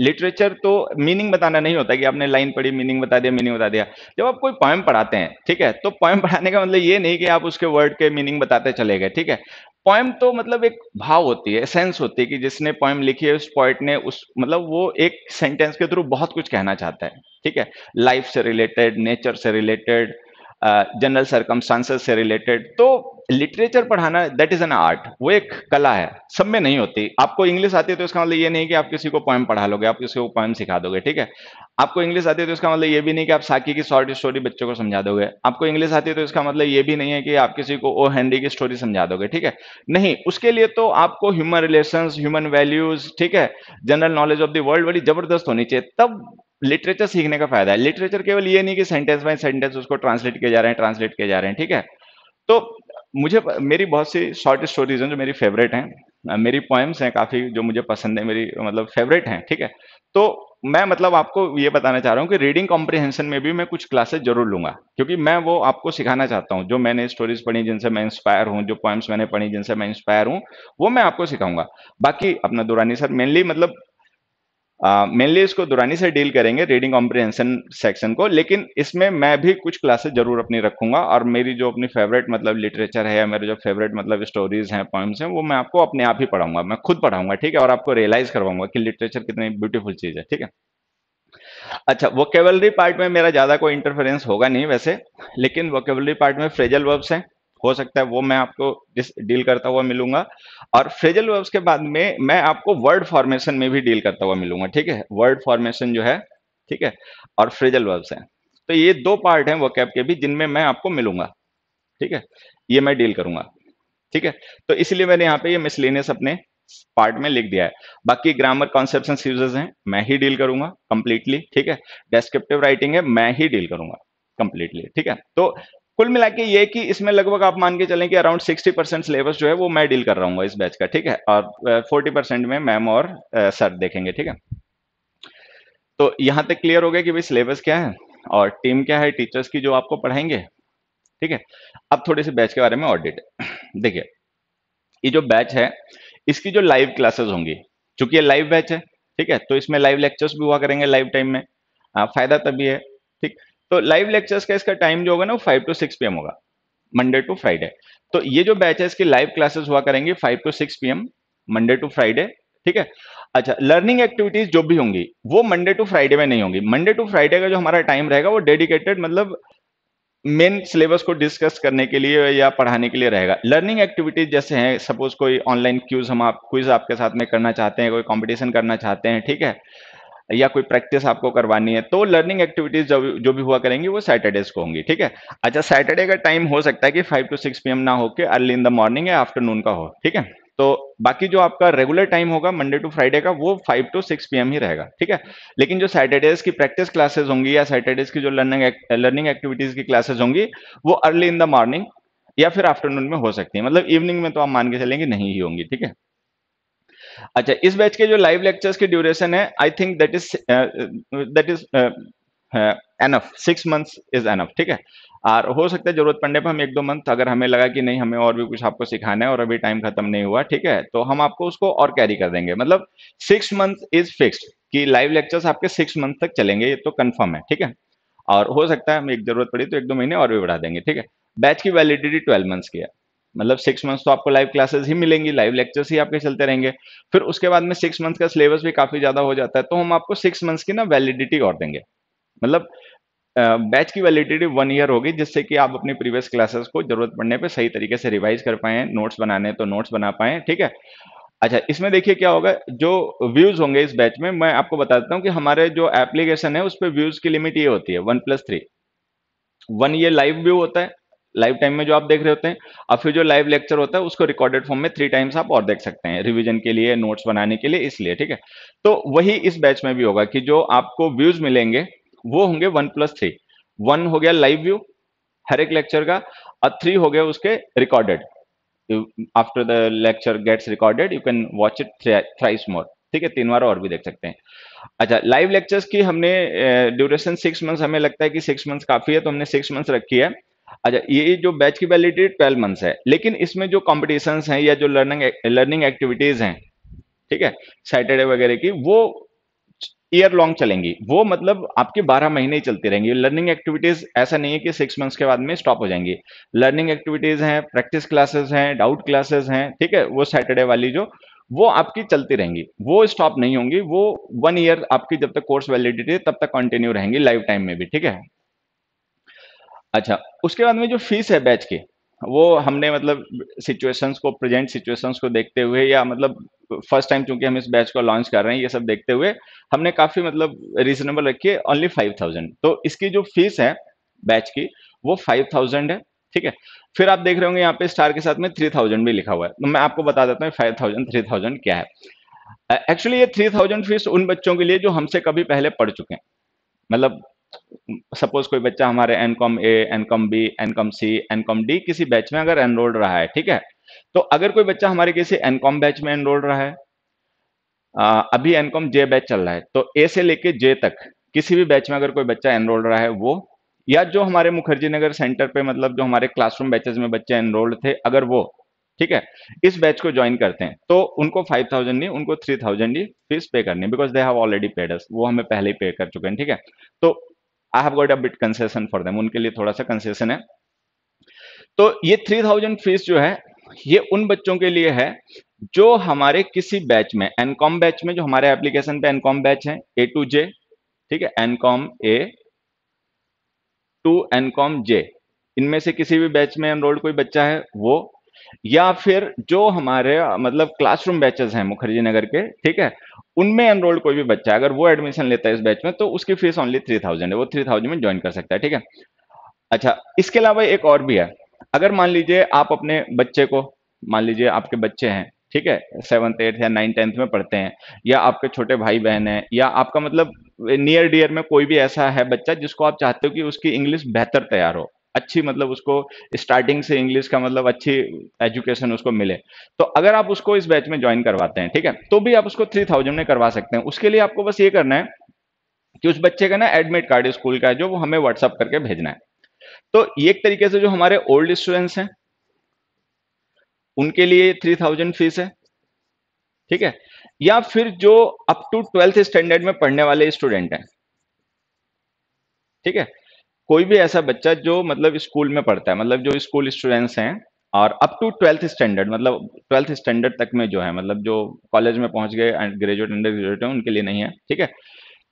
लिटरेचर तो मीनिंग बताना नहीं होता कि आपने लाइन पढ़ी मीनिंग बता दिया मीनिंग बता दिया जब आप कोई पॉइम पढ़ाते हैं ठीक है तो पॉइम पढ़ाने का मतलब ये नहीं कि आप उसके वर्ड के मीनिंग बताते चले गए ठीक है पोएम तो मतलब एक भाव होती है सेंस होती है कि जिसने पोएम लिखी है उस पॉइंट ने उस मतलब वो एक सेंटेंस के थ्रू बहुत कुछ कहना चाहता है ठीक है लाइफ से रिलेटेड नेचर से रिलेटेड जनरल uh, सरकमस्टांसेस से रिलेटेड तो लिटरेचर पढ़ाना दैट इज एन आर्ट वो एक कला है सब में नहीं होती आपको इंग्लिश आती है तो इसका मतलब ये नहीं कि आप किसी को पोएम पढ़ा लोगे आप किसी को पोएम सिखा दोगे ठीक है आपको इंग्लिश आती है तो इसका मतलब ये भी नहीं कि आप साकी की शॉर्ट स्टोरी बच्चों को समझा दोगे आपको इंग्लिश आती है तो इसका मतलब ये भी नहीं है कि आप किसी को ओ हैंडी की स्टोरी समझा दोगे ठीक है नहीं उसके लिए तो आपको ह्यूमन रिलेशन ह्यूमन वैल्यूज ठीक है general knowledge of the world बड़ी जबरदस्त होनी चाहिए तब लिटरेचर सीखने का फायदा है लिटरेचर केवल ये नहीं कि सेंटेंस बाय सेंटेंस उसको ट्रांसलेट किए जा रहे हैं ट्रांसलेट किए जा रहे हैं ठीक है तो मुझे मेरी बहुत सी शॉर्ट स्टोरीज हैं जो मेरी फेवरेट हैं मेरी पोएम्स हैं काफ़ी जो मुझे पसंद है मेरी मतलब फेवरेट हैं ठीक है तो मैं मतलब आपको ये बताना चाह रहा हूँ कि रीडिंग कॉम्प्रिहेंशन में भी मैं कुछ क्लासेस जरूर लूंगा क्योंकि मैं वो आपको सिखाना चाहता हूँ जो मैंने स्टोरीज पढ़ी जिनसे मैं इंस्पायर हूँ जो पोएम्स मैंने पढ़ी जिनसे मैं इंस्पायर हूँ वो मैं आपको सिखाऊंगा बाकी अपना दुरानी सर मेनली मतलब मेनली uh, इसको दुरानी से डील करेंगे रीडिंग कॉम्प्रिहेंशन सेक्शन को लेकिन इसमें मैं भी कुछ क्लासेस जरूर अपनी रखूंगा और मेरी जो अपनी फेवरेट मतलब लिटरेचर है या मेरे जो फेवरेट मतलब स्टोरीज हैं पॉइंट्स हैं वो मैं आपको अपने आप ही पढ़ाऊंगा मैं खुद पढ़ाऊंगा ठीक है और आपको रियलाइज करवाऊंगा कि लिटरेचर कितनी ब्यूटीफुल चीज़ है ठीक है अच्छा वोकेबलरी पार्ट में मेरा ज़्यादा कोई इंटरफेरेंस होगा नहीं वैसे लेकिन वोकेबलरी पार्ट में फ्रेजल वर्ब्स हैं हो सकता है वो मैं आपको जिस डील करता हुआ मिलूंगा और फ्रेजल वर्ब्स के बाद में मैं आपको वर्ड फॉर्मेशन में भी डील करता हुआ मिलूंगा ठीक है वर्ड फॉर्मेशन जो है ठीक है और फ्रेजल वर्ब्स हैं तो ये दो पार्ट हैं वो वोकैब के भी जिनमें मैं आपको मिलूंगा ठीक है ये मैं डील करूंगा ठीक है तो इसलिए मैंने यहाँ पे ये मिसलेनियस अपने पार्ट में लिख दिया है बाकी ग्रामर कॉन्सेप्शन यूजेस हैं मैं ही डील करूंगा कंप्लीटली ठीक है डेस्क्रिप्टिव राइटिंग है मैं ही डील करूंगा कंप्लीटली ठीक है तो कुल मिला के ये कि इसमें लगभग आप मान के चलें कि अराउंड 60 परसेंट सिलेबस जो है वो मैं डील कर रहा हूँ इस बैच का ठीक है और 40 परसेंट में मैम और सर देखेंगे ठीक है तो यहाँ तक क्लियर हो गया कि भाई सिलेबस क्या है और टीम क्या है टीचर्स की जो आपको पढ़ाएंगे ठीक है अब थोड़े से बैच के बारे में ऑडिट देखिए ये जो बैच है इसकी जो लाइव क्लासेस होंगी चूंकि ये लाइव बैच है ठीक है तो इसमें लाइव लेक्चर्स भी हुआ करेंगे लाइव टाइम में आ, हाँ, फायदा तभी है ठीक तो लाइव लेक्चर्स का इसका टाइम जो होगा ना वो फाइव टू सिक्स पी होगा मंडे टू फ्राइडे तो ये जो बैचेस की लाइव क्लासेस हुआ करेंगे five to six P Monday to Friday ठीक है अच्छा लर्निंग एक्टिविटीज जो भी होंगी वो मंडे टू फ्राइडे में नहीं होंगी मंडे टू फ्राइडे का जो हमारा टाइम रहेगा वो डेडिकेटेड मतलब मेन सिलेबस को डिस्कस करने के लिए या पढ़ाने के लिए रहेगा लर्निंग एक्टिविटीज जैसे हैं सपोज कोई ऑनलाइन क्यूज हम आप क्विज आपके साथ में करना चाहते हैं कोई कंपटीशन करना चाहते हैं ठीक है या कोई प्रैक्टिस आपको करवानी है तो लर्निंग एक्टिविटीज जो जो भी हुआ करेंगी वो सैटरडेज को होंगी ठीक है अच्छा सैटरडे का टाइम हो सकता है कि फाइव टू सिक्स पी ना होकर अर्ली इन द मॉर्निंग या आफ्टरनून का हो ठीक है तो बाकी जो आपका रेगुलर टाइम होगा मंडे टू फ्राइडे का वो 5 टू 6 पीएम ही रहेगा ठीक है लेकिन जो सैटरडेज की प्रैक्टिस क्लासेस होंगी या सैटरडेज की जो लर्निंग लर्निंग एक्टिविटीज की क्लासेस होंगी वो अर्ली इन द मॉर्निंग या फिर आफ्टरनून में हो सकती है मतलब इवनिंग में तो आप मान के चलेंगे नहीं ही होंगी ठीक है अच्छा इस बैच के जो लाइव लेक्चर्स की ड्यूरेशन है I think that is that is enough six months is enough ठीक है और हो सकता है जरूरत पड़ने पर हम एक दो मंथ अगर हमें लगा कि नहीं हमें और भी कुछ आपको सिखाना है और अभी टाइम खत्म नहीं हुआ ठीक है तो हम आपको उसको और कैरी कर देंगे मतलब सिक्स मंथ इज फिक्स्ड कि लाइव लेक्चर्स आपके सिक्स मंथ तक चलेंगे ये तो कंफर्म है ठीक है और हो सकता है हम एक जरूरत पड़ी तो एक दो महीने और भी बढ़ा देंगे ठीक है बैच की वैलिडिटी ट्वेल्व मंथ्स की है मतलब सिक्स मंथ्स तो आपको लाइव क्लासेस ही मिलेंगी लाइव लेक्चर्स ही आपके चलते रहेंगे फिर उसके बाद में सिक्स मंथ्स का सिलेबस भी काफ़ी ज़्यादा हो जाता है तो हम आपको सिक्स मंथ्स की ना वैलिडिटी और देंगे मतलब बैच की वैलिडिटी वन ईयर होगी जिससे कि आप अपनी प्रीवियस क्लासेस को जरूरत पड़ने पर सही तरीके से रिवाइज कर पाए नोट्स बनाने तो नोट्स बना पाए ठीक है अच्छा इसमें देखिए क्या होगा जो व्यूज होंगे इस बैच में मैं आपको बता देता हूँ कि हमारे जो एप्लीकेशन है उस पर व्यूज की लिमिट ये होती है वन प्लस थ्री वन ये लाइव व्यू होता है लाइव टाइम में जो आप देख रहे होते हैं और फिर जो लाइव लेक्चर होता है उसको रिकॉर्डेड फॉर्म में थ्री टाइम्स आप और देख सकते हैं रिवीजन के लिए नोट्स बनाने के लिए इसलिए ठीक है तो वही इस बैच में भी होगा कि जो आपको व्यूज मिलेंगे वो होंगे वन प्लस थ्री वन हो गया लाइव व्यू हर एक लेक्चर का और थ्री हो गया उसके recorded after the lecture gets recorded you can watch it thrice more ठीक है तीन बार और भी देख सकते हैं अच्छा लाइव लेक्चर्स की हमने ड्यूरेशन सिक्स मंथ्स हमें लगता है कि सिक्स मंथ्स काफी है तो हमने सिक्स मंथ्स रखी है अच्छा ये जो बैच की वैलिडिटी ट्वेल्व मंथ्स है लेकिन इसमें जो कॉम्पिटिशन है या जो लर्निंग लर्निंग एक्टिविटीज हैं ठीक है सैटरडे वगैरह की वो ईयर लॉन्ग चलेंगी वो मतलब आपके 12 महीने ही चलती रहेंगी लर्निंग एक्टिविटीज ऐसा नहीं है कि सिक्स मंथ्स के बाद में स्टॉप हो जाएंगी लर्निंग एक्टिविटीज हैं प्रैक्टिस क्लासेस हैं डाउट क्लासेस हैं ठीक है वो सैटरडे वाली जो वो आपकी चलती रहेंगी वो स्टॉप नहीं होंगी वो वन ईयर आपकी जब तक कोर्स वैलिडिटी तब तक कंटिन्यू रहेंगी लाइफ टाइम में भी ठीक है अच्छा उसके बाद में जो फीस है बैच की वो हमने मतलब सिचुएशंस को प्रेजेंट सिचुएशंस को देखते हुए या मतलब फर्स्ट टाइम चूंकि हम इस बैच को लॉन्च कर रहे हैं ये सब देखते हुए हमने काफ़ी मतलब रीजनेबल रखी है ओनली फाइव थाउजेंड तो इसकी जो फीस है बैच की वो फाइव थाउजेंड है ठीक है फिर आप देख रहे होंगे यहाँ पे स्टार के साथ में थ्री थाउजेंड भी लिखा हुआ है तो मैं आपको बता देता हूँ फाइव थाउजेंड थ्री थाउजेंड क्या है एक्चुअली ये थ्री थाउजेंड फीस उन बच्चों के लिए जो हमसे कभी पहले पढ़ चुके हैं मतलब सपोज कोई बच्चा हमारे N com A N com B N com C N com D किसी बैच में अगर एनरोल्ड रहा है ठीक है तो अगर कोई बच्चा हमारे किसी एन कॉम बैच में एनरोल्ड रहा है आ, अभी एन कॉम जे बैच चल रहा है तो ए से लेके जे तक किसी भी बैच में अगर कोई बच्चा एनरोल्ड रहा है वो या जो हमारे मुखर्जी नगर सेंटर पे मतलब जो हमारे क्लासरूम बैचेज में बच्चे एनरोल्ड थे अगर वो ठीक है इस बैच को ज्वाइन करते हैं तो उनको फाइव थाउजेंड नहीं उनको थ्री थाउजेंड ही फीस पे करनी because they have already paid us वो हमें पहले ही पे कर चुके हैं ठीक है तो I have got a bit concession for them उनके लिए थोड़ा सा कंसेशन है तो ये थ्री थाउजेंड फीस जो है ये उन बच्चों के लिए है जो हमारे किसी बैच में एनकॉम बैच में जो हमारे एप्लीकेशन पे एनकॉम बैच है ए टू जे ठीक है N com A to N com J इनमें से किसी भी बैच में एनरोल्ड कोई बच्चा है वो या फिर जो हमारे मतलब क्लासरूम बैचेस हैं मुखर्जी नगर के ठीक है उनमें एनरोल्ड कोई भी बच्चा अगर वो एडमिशन लेता है इस बैच में तो उसकी फीस ओनली थ्री थाउजेंड है वो थ्री थाउजेंड में ज्वाइन कर सकता है ठीक है अच्छा इसके अलावा एक और भी है अगर मान लीजिए आप अपने बच्चे को मान लीजिए आपके बच्चे हैं ठीक है सेवन्थ एट्थ या नाइन टेंथ में पढ़ते हैं या आपके छोटे भाई बहन हैं या आपका मतलब नियर डियर में कोई भी ऐसा है बच्चा जिसको आप चाहते हो कि उसकी इंग्लिश बेहतर तैयार हो अच्छी मतलब उसको स्टार्टिंग से इंग्लिश का मतलब अच्छी एजुकेशन उसको मिले तो अगर आप उसको इस बैच में ज्वाइन करवाते हैं ठीक है तो भी आप उसको थ्री थाउजेंड में करवा सकते हैं उसके लिए आपको बस ये करना है कि उस बच्चे का ना एडमिट कार्ड स्कूल का है जो वो हमें व्हाट्सअप करके भेजना है तो एक तरीके से जो हमारे ओल्ड स्टूडेंट्स हैं उनके लिए थ्री थाउजेंड फीस है ठीक है या फिर जो अप टू ट्वेल्थ स्टैंडर्ड में पढ़ने वाले स्टूडेंट हैं ठीक है कोई भी ऐसा बच्चा जो मतलब स्कूल में पढ़ता है मतलब जो स्कूल स्टूडेंट्स हैं और अप टू ट्वेल्थ स्टैंडर्ड मतलब ट्वेल्थ स्टैंडर्ड तक में जो है मतलब जो कॉलेज में पहुंच गए ग्रेजुएट अंडर ग्रेजुएट हैं उनके लिए नहीं है ठीक है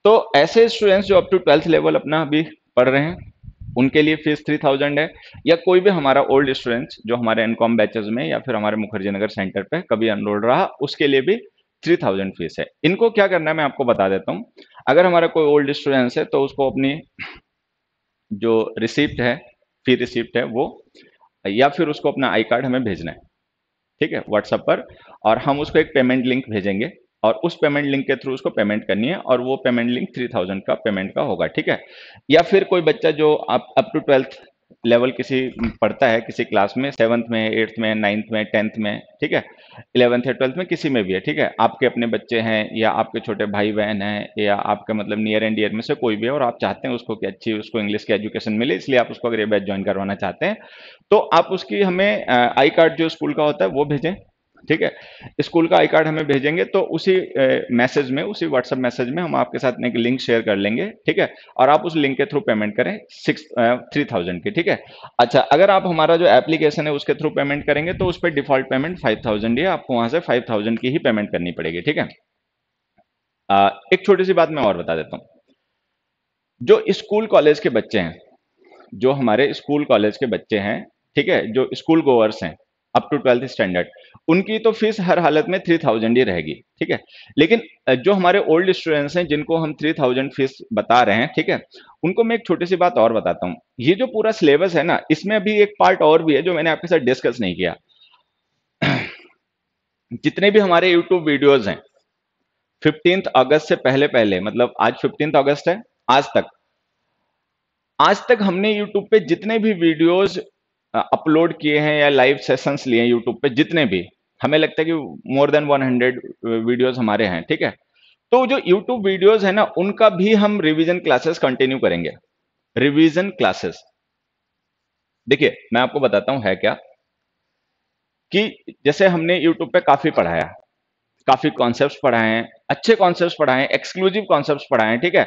तो ऐसे स्टूडेंट्स जो अप टू ट्वेल्थ लेवल अपना अभी पढ़ रहे हैं उनके लिए फीस थ्री थाउजेंड है या कोई भी हमारा ओल्ड स्टूडेंट्स जो हमारे एनकॉम बैचेज में या फिर हमारे मुखर्जी नगर सेंटर पे कभी अनरोल रहा उसके लिए भी थ्री थाउजेंड फीस है इनको क्या करना है मैं आपको बता देता हूँ अगर हमारा कोई ओल्ड स्टूडेंट्स है तो उसको अपनी जो रिसिप्ट है फी रिसिप्ट है वो या फिर उसको अपना आई कार्ड हमें भेजना है ठीक है व्हाट्सएप पर और हम उसको एक पेमेंट लिंक भेजेंगे और उस पेमेंट लिंक के थ्रू उसको पेमेंट करनी है और वो पेमेंट लिंक थ्री थाउजेंड का पेमेंट का होगा ठीक है या फिर कोई बच्चा जो आप अप टू ट्वेल्थ लेवल किसी पढ़ता है किसी क्लास में सेवन्थ में एट्थ में नाइन्थ में टेंथ में ठीक है इलेवंथ है ट्वेल्थ में किसी में भी है ठीक है आपके अपने बच्चे हैं या आपके छोटे भाई बहन हैं या आपके मतलब नियर एंड डियर में से कोई भी है और आप चाहते हैं उसको कि अच्छी उसको इंग्लिश की एजुकेशन मिले इसलिए आप उसको अगर ये बैच ज्वाइन करवाना चाहते हैं तो आप उसकी हमें आई कार्ड जो स्कूल का होता है वो भेजें ठीक है स्कूल का आई कार्ड हमें भेजेंगे तो उसी मैसेज में उसी व्हाट्सएप मैसेज में हम आपके साथ एक लिंक शेयर कर लेंगे ठीक है और आप उस लिंक के थ्रू पेमेंट करें सिक्स थ्री थाउजेंड की ठीक है अच्छा अगर आप हमारा जो एप्लीकेशन है उसके थ्रू पेमेंट करेंगे तो उस पर डिफॉल्ट पेमेंट फाइव थाउजेंड है आपको वहां से फाइव थाउजेंड की ही पेमेंट करनी पड़ेगी ठीक है आ, एक छोटी सी बात मैं और बता देता हूँ जो स्कूल कॉलेज के बच्चे हैं जो हमारे स्कूल कॉलेज के बच्चे हैं ठीक है जो स्कूल गोवर्स हैं अप टू ट्वेल्थ स्टैंडर्ड उनकी तो फीस हर हालत में थ्री थाउजेंड ही रहेगी ठीक है लेकिन जो हमारे ओल्ड स्टूडेंट्स हैं जिनको हम थ्री थाउजेंड फीस बता रहे हैं ठीक है उनको मैं एक छोटी सी बात और बताता हूँ ये जो पूरा सिलेबस है ना इसमें अभी एक पार्ट और भी है जो मैंने आपके साथ डिस्कस नहीं किया जितने भी हमारे यूट्यूब वीडियोज हैं फिफ्टींथ अगस्त से पहले पहले मतलब आज फिफ्टींथ अगस्त है आज तक आज तक हमने यूट्यूब पे जितने भी वीडियोज अपलोड किए हैं या लाइव सेशंस लिए हैं यूट्यूब पे जितने भी हमें लगता है कि मोर देन 100 वीडियोस हमारे हैं ठीक है तो जो यूट्यूब वीडियोस है ना उनका भी हम रिवीजन क्लासेस कंटिन्यू करेंगे रिवीजन क्लासेस देखिए मैं आपको बताता हूं है क्या कि जैसे हमने यूट्यूब पे काफी पढ़ाया काफी कॉन्सेप्ट पढ़ाए हैं अच्छे कॉन्सेप्ट पढ़ाए हैं एक्सक्लूसिव कॉन्सेप्ट पढ़ाए हैं ठीक है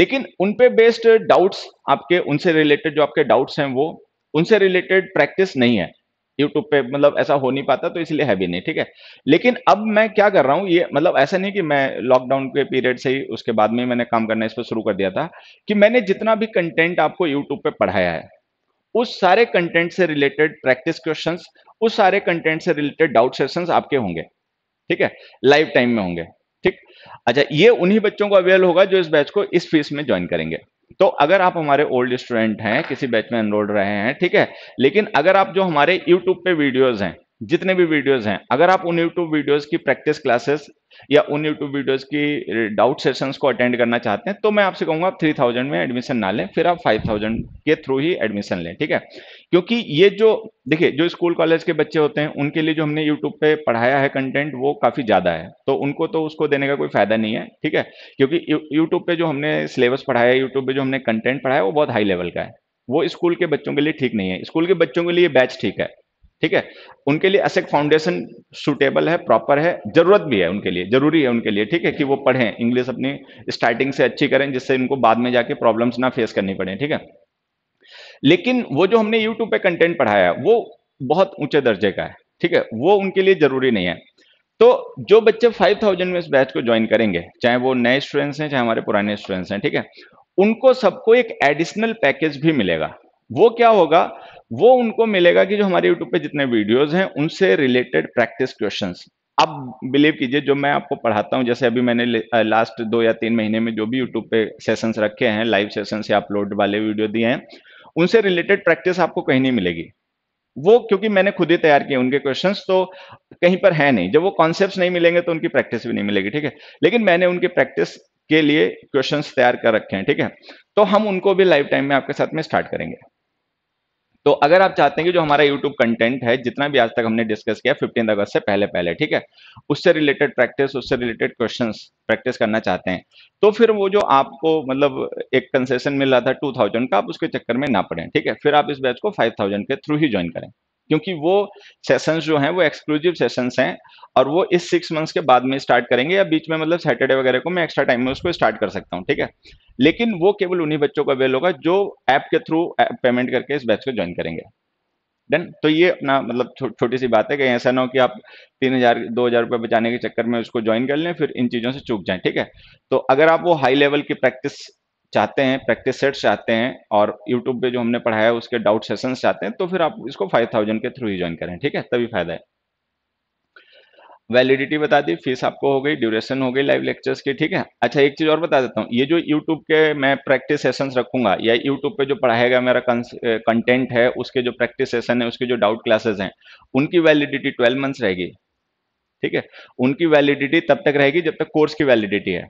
लेकिन उनपे बेस्ड डाउट्स आपके उनसे रिलेटेड जो आपके डाउट्स हैं वो उनसे रिलेटेड प्रैक्टिस नहीं है यूट्यूब पे मतलब ऐसा हो नहीं पाता तो इसलिए है भी नहीं ठीक है लेकिन अब मैं क्या कर रहा हूँ ये मतलब ऐसा नहीं कि मैं लॉकडाउन के पीरियड से ही उसके बाद में मैंने काम करना इस पर शुरू कर दिया था कि मैंने जितना भी कंटेंट आपको यूट्यूब पे पढ़ाया है उस सारे कंटेंट से रिलेटेड प्रैक्टिस क्वेश्चन उस सारे कंटेंट से रिलेटेड डाउट सेशन आपके होंगे ठीक है लाइफ टाइम में होंगे ठीक अच्छा ये उन्हीं बच्चों को अवेल होगा जो इस बैच को इस फीस में ज्वाइन करेंगे तो अगर आप हमारे ओल्ड स्टूडेंट हैं किसी बैच में एनरोल्ड रहे हैं ठीक है लेकिन अगर आप जो हमारे यूट्यूब पे वीडियोज हैं जितने भी वीडियोस हैं अगर आप उन यूट्यूब वीडियोस की प्रैक्टिस क्लासेस या उन यूट्यूब वीडियोज़ की डाउट सेशन को अटेंड करना चाहते हैं तो मैं आपसे कहूंगा आप थ्री थाउजेंड में एडमिशन ना लें फिर आप फाइव थाउजेंड के थ्रू ही एडमिशन लें ठीक है क्योंकि ये जो देखिए जो स्कूल कॉलेज के बच्चे होते हैं उनके लिए जो हमने यूट्यूब पे पढ़ाया है कंटेंट वो काफ़ी ज़्यादा है तो उनको तो उसको देने का कोई फ़ायदा नहीं है ठीक है क्योंकि यूट्यूब पे जो हमने सिलेबस पढ़ाया है यूट्यूब पे जो हमने कंटेंट पढ़ाया है वो बहुत हाई लेवल का है वो स्कूल के बच्चों के लिए ठीक नहीं है स्कूल के बच्चों के लिए बैच ठीक है ठीक है उनके लिए असेट फाउंडेशन सुटेबल है प्रॉपर है जरूरत भी है उनके लिए जरूरी है उनके लिए ठीक है कि वो पढ़ें इंग्लिश अपनी स्टार्टिंग से अच्छी करें जिससे इनको बाद में जाके प्रॉब्लम्स ना फेस करनी पड़े ठीक है लेकिन वो जो हमने यूट्यूब पे कंटेंट पढ़ाया वो बहुत ऊंचे दर्जे का है ठीक है वो उनके लिए जरूरी नहीं है तो जो बच्चे 5000 में इस बैच को ज्वाइन करेंगे चाहे वो नए स्टूडेंट्स हैं चाहे हमारे पुराने स्टूडेंट्स हैं ठीक है उनको सबको एक एडिशनल पैकेज भी मिलेगा वो क्या होगा वो उनको मिलेगा कि जो हमारे यूट्यूब पे जितने वीडियोस हैं उनसे रिलेटेड प्रैक्टिस क्वेश्चंस अब बिलीव कीजिए जो मैं आपको पढ़ाता हूँ जैसे अभी मैंने लास्ट दो या तीन महीने में जो भी यूट्यूब पे सेशंस रखे हैं लाइव सेशन या अपलोड वाले वीडियो दिए हैं उनसे रिलेटेड प्रैक्टिस आपको कहीं नहीं मिलेगी वो क्योंकि मैंने खुद ही तैयार किए उनके क्वेश्चंस तो कहीं पर है नहीं जब वो कॉन्सेप्ट नहीं मिलेंगे तो उनकी प्रैक्टिस भी नहीं मिलेगी ठीक है लेकिन मैंने उनकी प्रैक्टिस के लिए क्वेश्चंस तैयार कर रखे हैं ठीक है तो हम उनको भी लाइव टाइम में आपके साथ में स्टार्ट करेंगे तो अगर आप चाहते हैं कि जो हमारा यूट्यूब कंटेंट है जितना भी आज तक हमने डिस्कस किया फिफ्टीन अगस्त से पहले पहले ठीक है उससे रिलेटेड प्रैक्टिस उससे रिलेटेड क्वेश्चन प्रैक्टिस करना चाहते हैं तो फिर वो जो आपको मतलब एक कंसेशन मिल रहा था टू थाउजेंड का आप उसके चक्कर में ना पड़े ठीक है फिर आप इस बैच को फाइव थाउजेंड के थ्रू ही ज्वाइन करें क्योंकि वो सेशंस जो हैं वो एक्सक्लूसिव सेशंस हैं और वो इस सिक्स मंथ्स के बाद में स्टार्ट करेंगे या बीच में मतलब सैटरडे वगैरह को मैं एक्स्ट्रा टाइम में उसको स्टार्ट कर सकता हूँ ठीक है लेकिन वो केवल उन्हीं बच्चों को अवेल होगा जो ऐप के थ्रू पेमेंट करके इस बैच को ज्वाइन करेंगे डन तो ये अपना मतलब छो, छोटी सी बात है कि ऐसा ना हो कि आप तीन हजार दो हजार रुपये बचाने के चक्कर में उसको ज्वाइन कर लें फिर इन चीज़ों से चूक जाएं ठीक है तो अगर आप वो हाई लेवल की प्रैक्टिस चाहते हैं प्रैक्टिस सेट्स चाहते हैं और यूट्यूब पे जो हमने पढ़ाया है उसके डाउट सेशंस चाहते हैं तो फिर आप इसको 5000 के थ्रू ही ज्वाइन करें ठीक है तभी फायदा है वैलिडिटी बता दी फीस आपको हो गई ड्यूरेशन हो गई लाइव लेक्चर्स की ठीक है अच्छा एक चीज़ और बता देता हूँ ये जो यूट्यूब के मैं प्रैक्टिस सेशंस रखूंगा या यूट्यूब पे जो पढ़ाएगा मेरा कंटेंट है उसके जो प्रैक्टिस सेशन है उसके जो डाउट क्लासेस हैं उनकी वैलिडिटी ट्वेल्व मंथ्स रहेगी ठीक है उनकी वैलिडिटी तब तक रहेगी जब तक कोर्स की वैलिडिटी है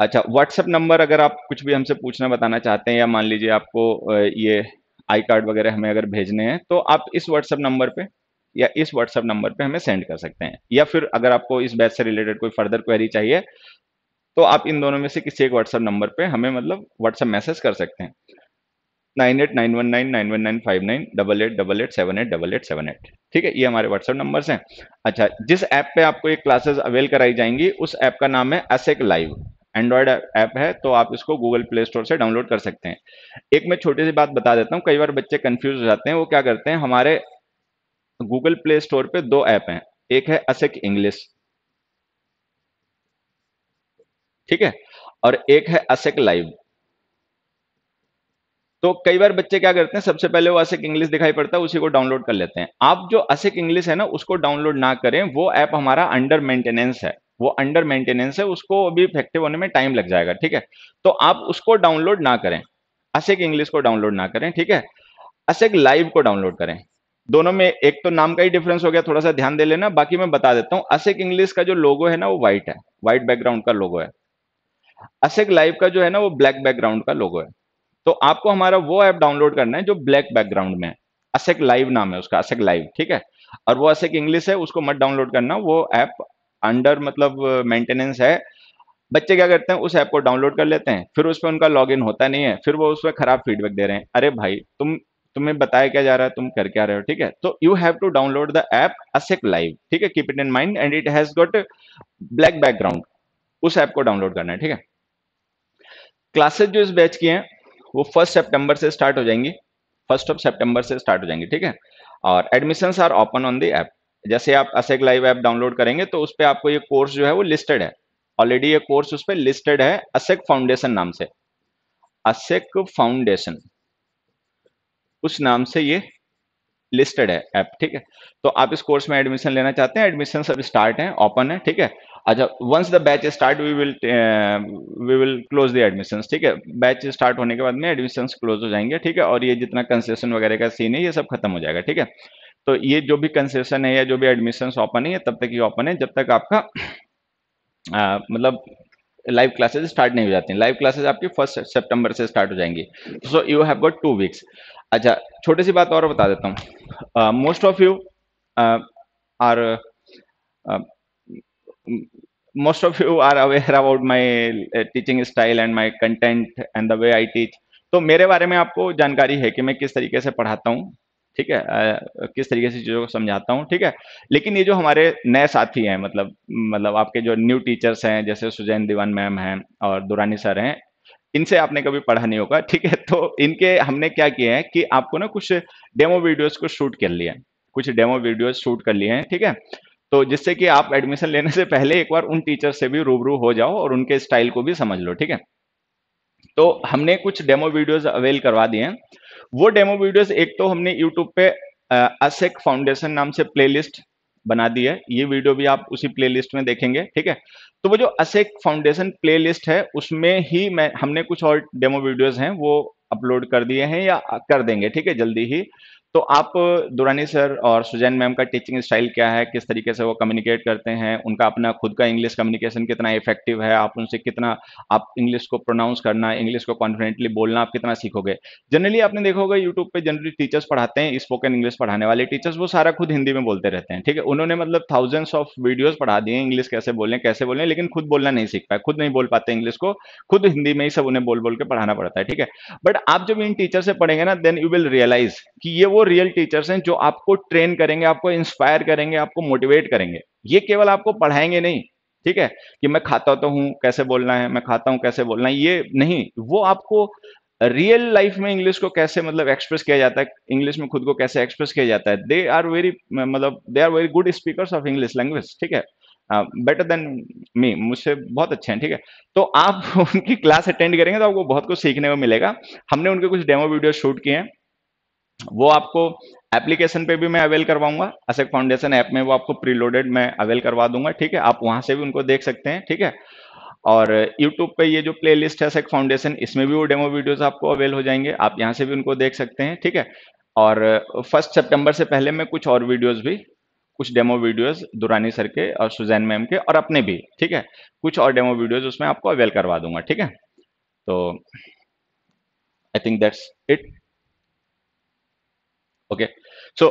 अच्छा व्हाट्सएप नंबर अगर आप कुछ भी हमसे पूछना बताना चाहते हैं या मान लीजिए आपको ये आई कार्ड वगैरह हमें अगर भेजने हैं तो आप इस व्हाट्सएप नंबर पे या इस व्हाट्सएप नंबर पे हमें सेंड कर सकते हैं या फिर अगर आपको इस बैच से रिलेटेड कोई फर्दर क्वेरी चाहिए तो आप इन दोनों में से किसी एक व्हाट्सएप नंबर पे हमें मतलब व्हाट्सएप मैसेज कर सकते हैं nine eight nine one nine nine one nine five nine double eight double eight seven eight double eight seven eight ठीक है ये हमारे व्हाट्सएप नंबर हैं अच्छा जिस ऐप पे आपको ये क्लासेस अवेल कराई जाएंगी उस ऐप का नाम है असेक लाइव एंड्रॉयड ऐप है तो आप इसको गूगल प्ले स्टोर से डाउनलोड कर सकते हैं एक मैं छोटी सी बात बता देता हूँ कई बार बच्चे कन्फ्यूज हो जाते हैं वो क्या करते हैं हमारे गूगल प्ले स्टोर पे दो ऐप हैं एक है असिक इंग्लिश ठीक है और एक है असेक लाइव तो कई बार बच्चे क्या करते हैं सबसे पहले वो असेक इंग्लिश दिखाई पड़ता है उसी को डाउनलोड कर लेते हैं आप जो असेक इंग्लिश है ना उसको डाउनलोड ना करें वो ऐप हमारा अंडर मेंटेनेंस है वो अंडर मेंटेनेंस है उसको अभी इफेक्टिव होने में टाइम लग जाएगा ठीक है तो आप उसको डाउनलोड ना करें असेक इंग्लिश को डाउनलोड ना करें ठीक है असेक लाइव को डाउनलोड करें दोनों में एक तो नाम का ही डिफरेंस हो गया थोड़ा सा ध्यान दे लेना बाकी मैं बता देता हूँ असेक इंग्लिश का जो लोगो है ना वो व्हाइट है व्हाइट बैकग्राउंड का लोगो है असेक लाइव का जो है ना वो ब्लैक बैकग्राउंड का लोगो है तो आपको हमारा वो ऐप डाउनलोड करना है जो ब्लैक बैकग्राउंड में है असेक लाइव नाम है उसका असेक लाइव ठीक है और वो असेक इंग्लिश है उसको मत डाउनलोड करना वो ऐप अंडर मतलब मेंटेनेंस है बच्चे क्या करते हैं उस ऐप को डाउनलोड कर लेते हैं फिर उस पर उनका लॉग इन होता नहीं है फिर वो उस पर खराब फीडबैक दे रहे हैं अरे भाई तुम तुम्हें बताया क्या जा रहा है तुम कर क्या रहे हो ठीक है तो you have to download the app Asec live ठीक है keep it in mind and it has got black background उस ऐप को डाउनलोड करना है ठीक है क्लासेज जो इस बैच की हैं वो फर्स्ट सेप्टेंबर से स्टार्ट हो जाएंगी फर्स्ट ऑफ सेप्टेंबर से स्टार्ट हो जाएंगी ठीक है और admissions are open on the app जैसे आप असेक लाइव ऐप डाउनलोड करेंगे तो उस पर आपको ये कोर्स जो है वो लिस्टेड है ऑलरेडी ये कोर्स उस पर लिस्टेड है असेक फाउंडेशन नाम से असेक फाउंडेशन उस नाम से ये लिस्टेड है ऐप ठीक है तो आप इस कोर्स में एडमिशन लेना चाहते हैं एडमिशन सब स्टार्ट है ओपन है ठीक है अच्छा once the batch start we will we will close the admission ठीक है बैच स्टार्ट होने के बाद में एडमिशन क्लोज हो जाएंगे ठीक है और ये जितना कंसेशन वगैरह का सीन है ये सब खत्म हो जाएगा ठीक है तो ये जो भी कंसेशन है या जो भी एडमिशन ओपन है तब तक ये ओपन है जब तक आपका आ, मतलब लाइव क्लासेज स्टार्ट नहीं हो जाती लाइव क्लासेस आपकी फर्स्ट सेप्टेम्बर से स्टार्ट हो जाएंगी so you have got two weeks अच्छा छोटी सी बात और बता देता हूँ most of you are most of you are aware about my teaching style and my content and the way I teach तो मेरे बारे में आपको जानकारी है कि मैं किस तरीके से पढ़ाता हूँ ठीक है आ, किस तरीके से चीज़ों को समझाता हूँ ठीक है लेकिन ये जो हमारे नए साथी हैं मतलब मतलब आपके जो न्यू टीचर्स हैं जैसे सुजैन दीवान मैम हैं और दुरानी सर हैं इनसे आपने कभी पढ़ा नहीं होगा ठीक है तो इनके हमने क्या किया है कि आपको ना कुछ डेमो वीडियोस को शूट कर लिया है कुछ डेमो वीडियोस शूट कर लिए हैं ठीक है तो जिससे कि आप एडमिशन लेने से पहले एक बार उन टीचर से भी रूबरू हो जाओ और उनके स्टाइल को भी समझ लो ठीक है तो हमने कुछ डेमो वीडियोस अवेल करवा दिए हैं वो डेमो वीडियोस एक तो हमने यूट्यूब पे असेक फाउंडेशन नाम से प्लेलिस्ट बना दी है ये वीडियो भी आप उसी प्लेलिस्ट में देखेंगे ठीक है तो वो जो असेक फाउंडेशन प्लेलिस्ट है उसमें ही मैं हमने कुछ और डेमो वीडियोस हैं वो अपलोड कर दिए हैं या कर देंगे ठीक है जल्दी ही तो आप दुरानी सर और सुजैन मैम का टीचिंग स्टाइल क्या है किस तरीके से वो कम्युनिकेट करते हैं उनका अपना खुद का इंग्लिश कम्युनिकेशन कितना इफेक्टिव है आप उनसे कितना आप इंग्लिश को प्रोनाउंस करना इंग्लिश को कॉन्फिडेंटली बोलना आप कितना सीखोगे जनरली आपने देखा होगा यूट्यूब पे जनरली टीचर्स पढ़ाते हैं स्पोकन इंग्लिश पढ़ाने वाले टीचर्स वो सारा खुद हिंदी में बोलते रहते हैं ठीक है उन्होंने मतलब थाउजेंड्स ऑफ वीडियोज पढ़ा दिए इंग्लिश कैसे बोलें कैसे बोलें लेकिन खुद बोलना नहीं सीख पाए खुद नहीं बोल पाते इंग्लिश को खुद हिंदी में ही सब उन्हें बोल बोल के पढ़ाना पड़ता है ठीक है बट आप जब इन टीचर से पढ़ेंगे ना देन यू विल रियलाइज कि ये वो वो रियल टीचर्स हैं जो आपको ट्रेन करेंगे आपको इंस्पायर करेंगे आपको मोटिवेट करेंगे ये केवल आपको पढ़ाएंगे नहीं ठीक है कि मैं खाता तो हूं कैसे बोलना है मैं खाता हूं कैसे बोलना है ये नहीं वो आपको रियल लाइफ में इंग्लिश को कैसे मतलब एक्सप्रेस किया जाता है इंग्लिश में खुद को कैसे एक्सप्रेस किया जाता है दे आर वेरी मतलब they are very good speakers of English language ठीक है बेटर देन मी मुझसे बहुत अच्छे हैं ठीक है तो आप उनकी क्लास अटेंड करेंगे तो आपको बहुत कुछ सीखने को मिलेगा हमने उनके कुछ डेमो वीडियो शूट किए हैं वो आपको एप्लीकेशन पे भी मैं अवेल करवाऊंगा असेक फाउंडेशन ऐप में वो आपको प्रीलोडेड मैं अवेल करवा दूंगा ठीक है आप वहां से भी उनको देख सकते हैं ठीक है और YouTube पे ये जो प्लेलिस्ट है सेक फाउंडेशन इसमें भी वो डेमो वीडियोस आपको अवेल हो जाएंगे आप यहाँ से भी उनको देख सकते हैं ठीक है और फर्स्ट सितंबर से पहले मैं कुछ और वीडियोस भी कुछ डेमो वीडियोस दुरानी सर के और सुजैन मैम के और अपने भी ठीक है कुछ और डेमो वीडियोस उसमें आपको अवेल करवा दूंगा ठीक है तो I think that's it okay so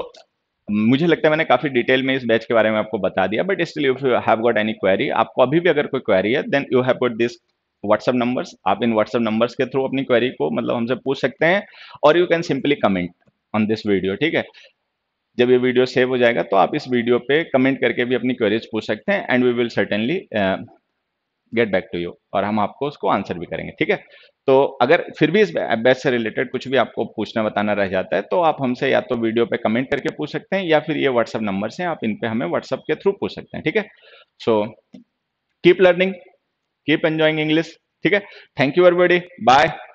मुझे लगता है मैंने काफ़ी डिटेल में इस बैच के बारे में आपको बता दिया but still you have got any query आपको अभी भी अगर कोई क्वेरी है then you have got this WhatsApp numbers आप इन व्हाट्सएप नंबर्स के थ्रू अपनी क्वेरी को मतलब हमसे पूछ सकते हैं और you can simply comment on this video ठीक है जब ये वीडियो सेव हो जाएगा तो आप इस वीडियो पे कमेंट करके भी अपनी क्वेरीज पूछ सकते हैं and we will certainly get back to you और हम आपको उसको आंसर भी करेंगे ठीक है तो अगर फिर भी इस बैच से रिलेटेड कुछ भी आपको पूछना बताना रह जाता है तो आप हमसे या तो वीडियो पे कमेंट करके पूछ सकते हैं या फिर ये व्हाट्सअप नंबर से आप इन पे हमें व्हाट्सअप के थ्रू पूछ सकते हैं ठीक है so keep learning keep enjoying English ठीक है थैंक यू एवरीबॉडी बाय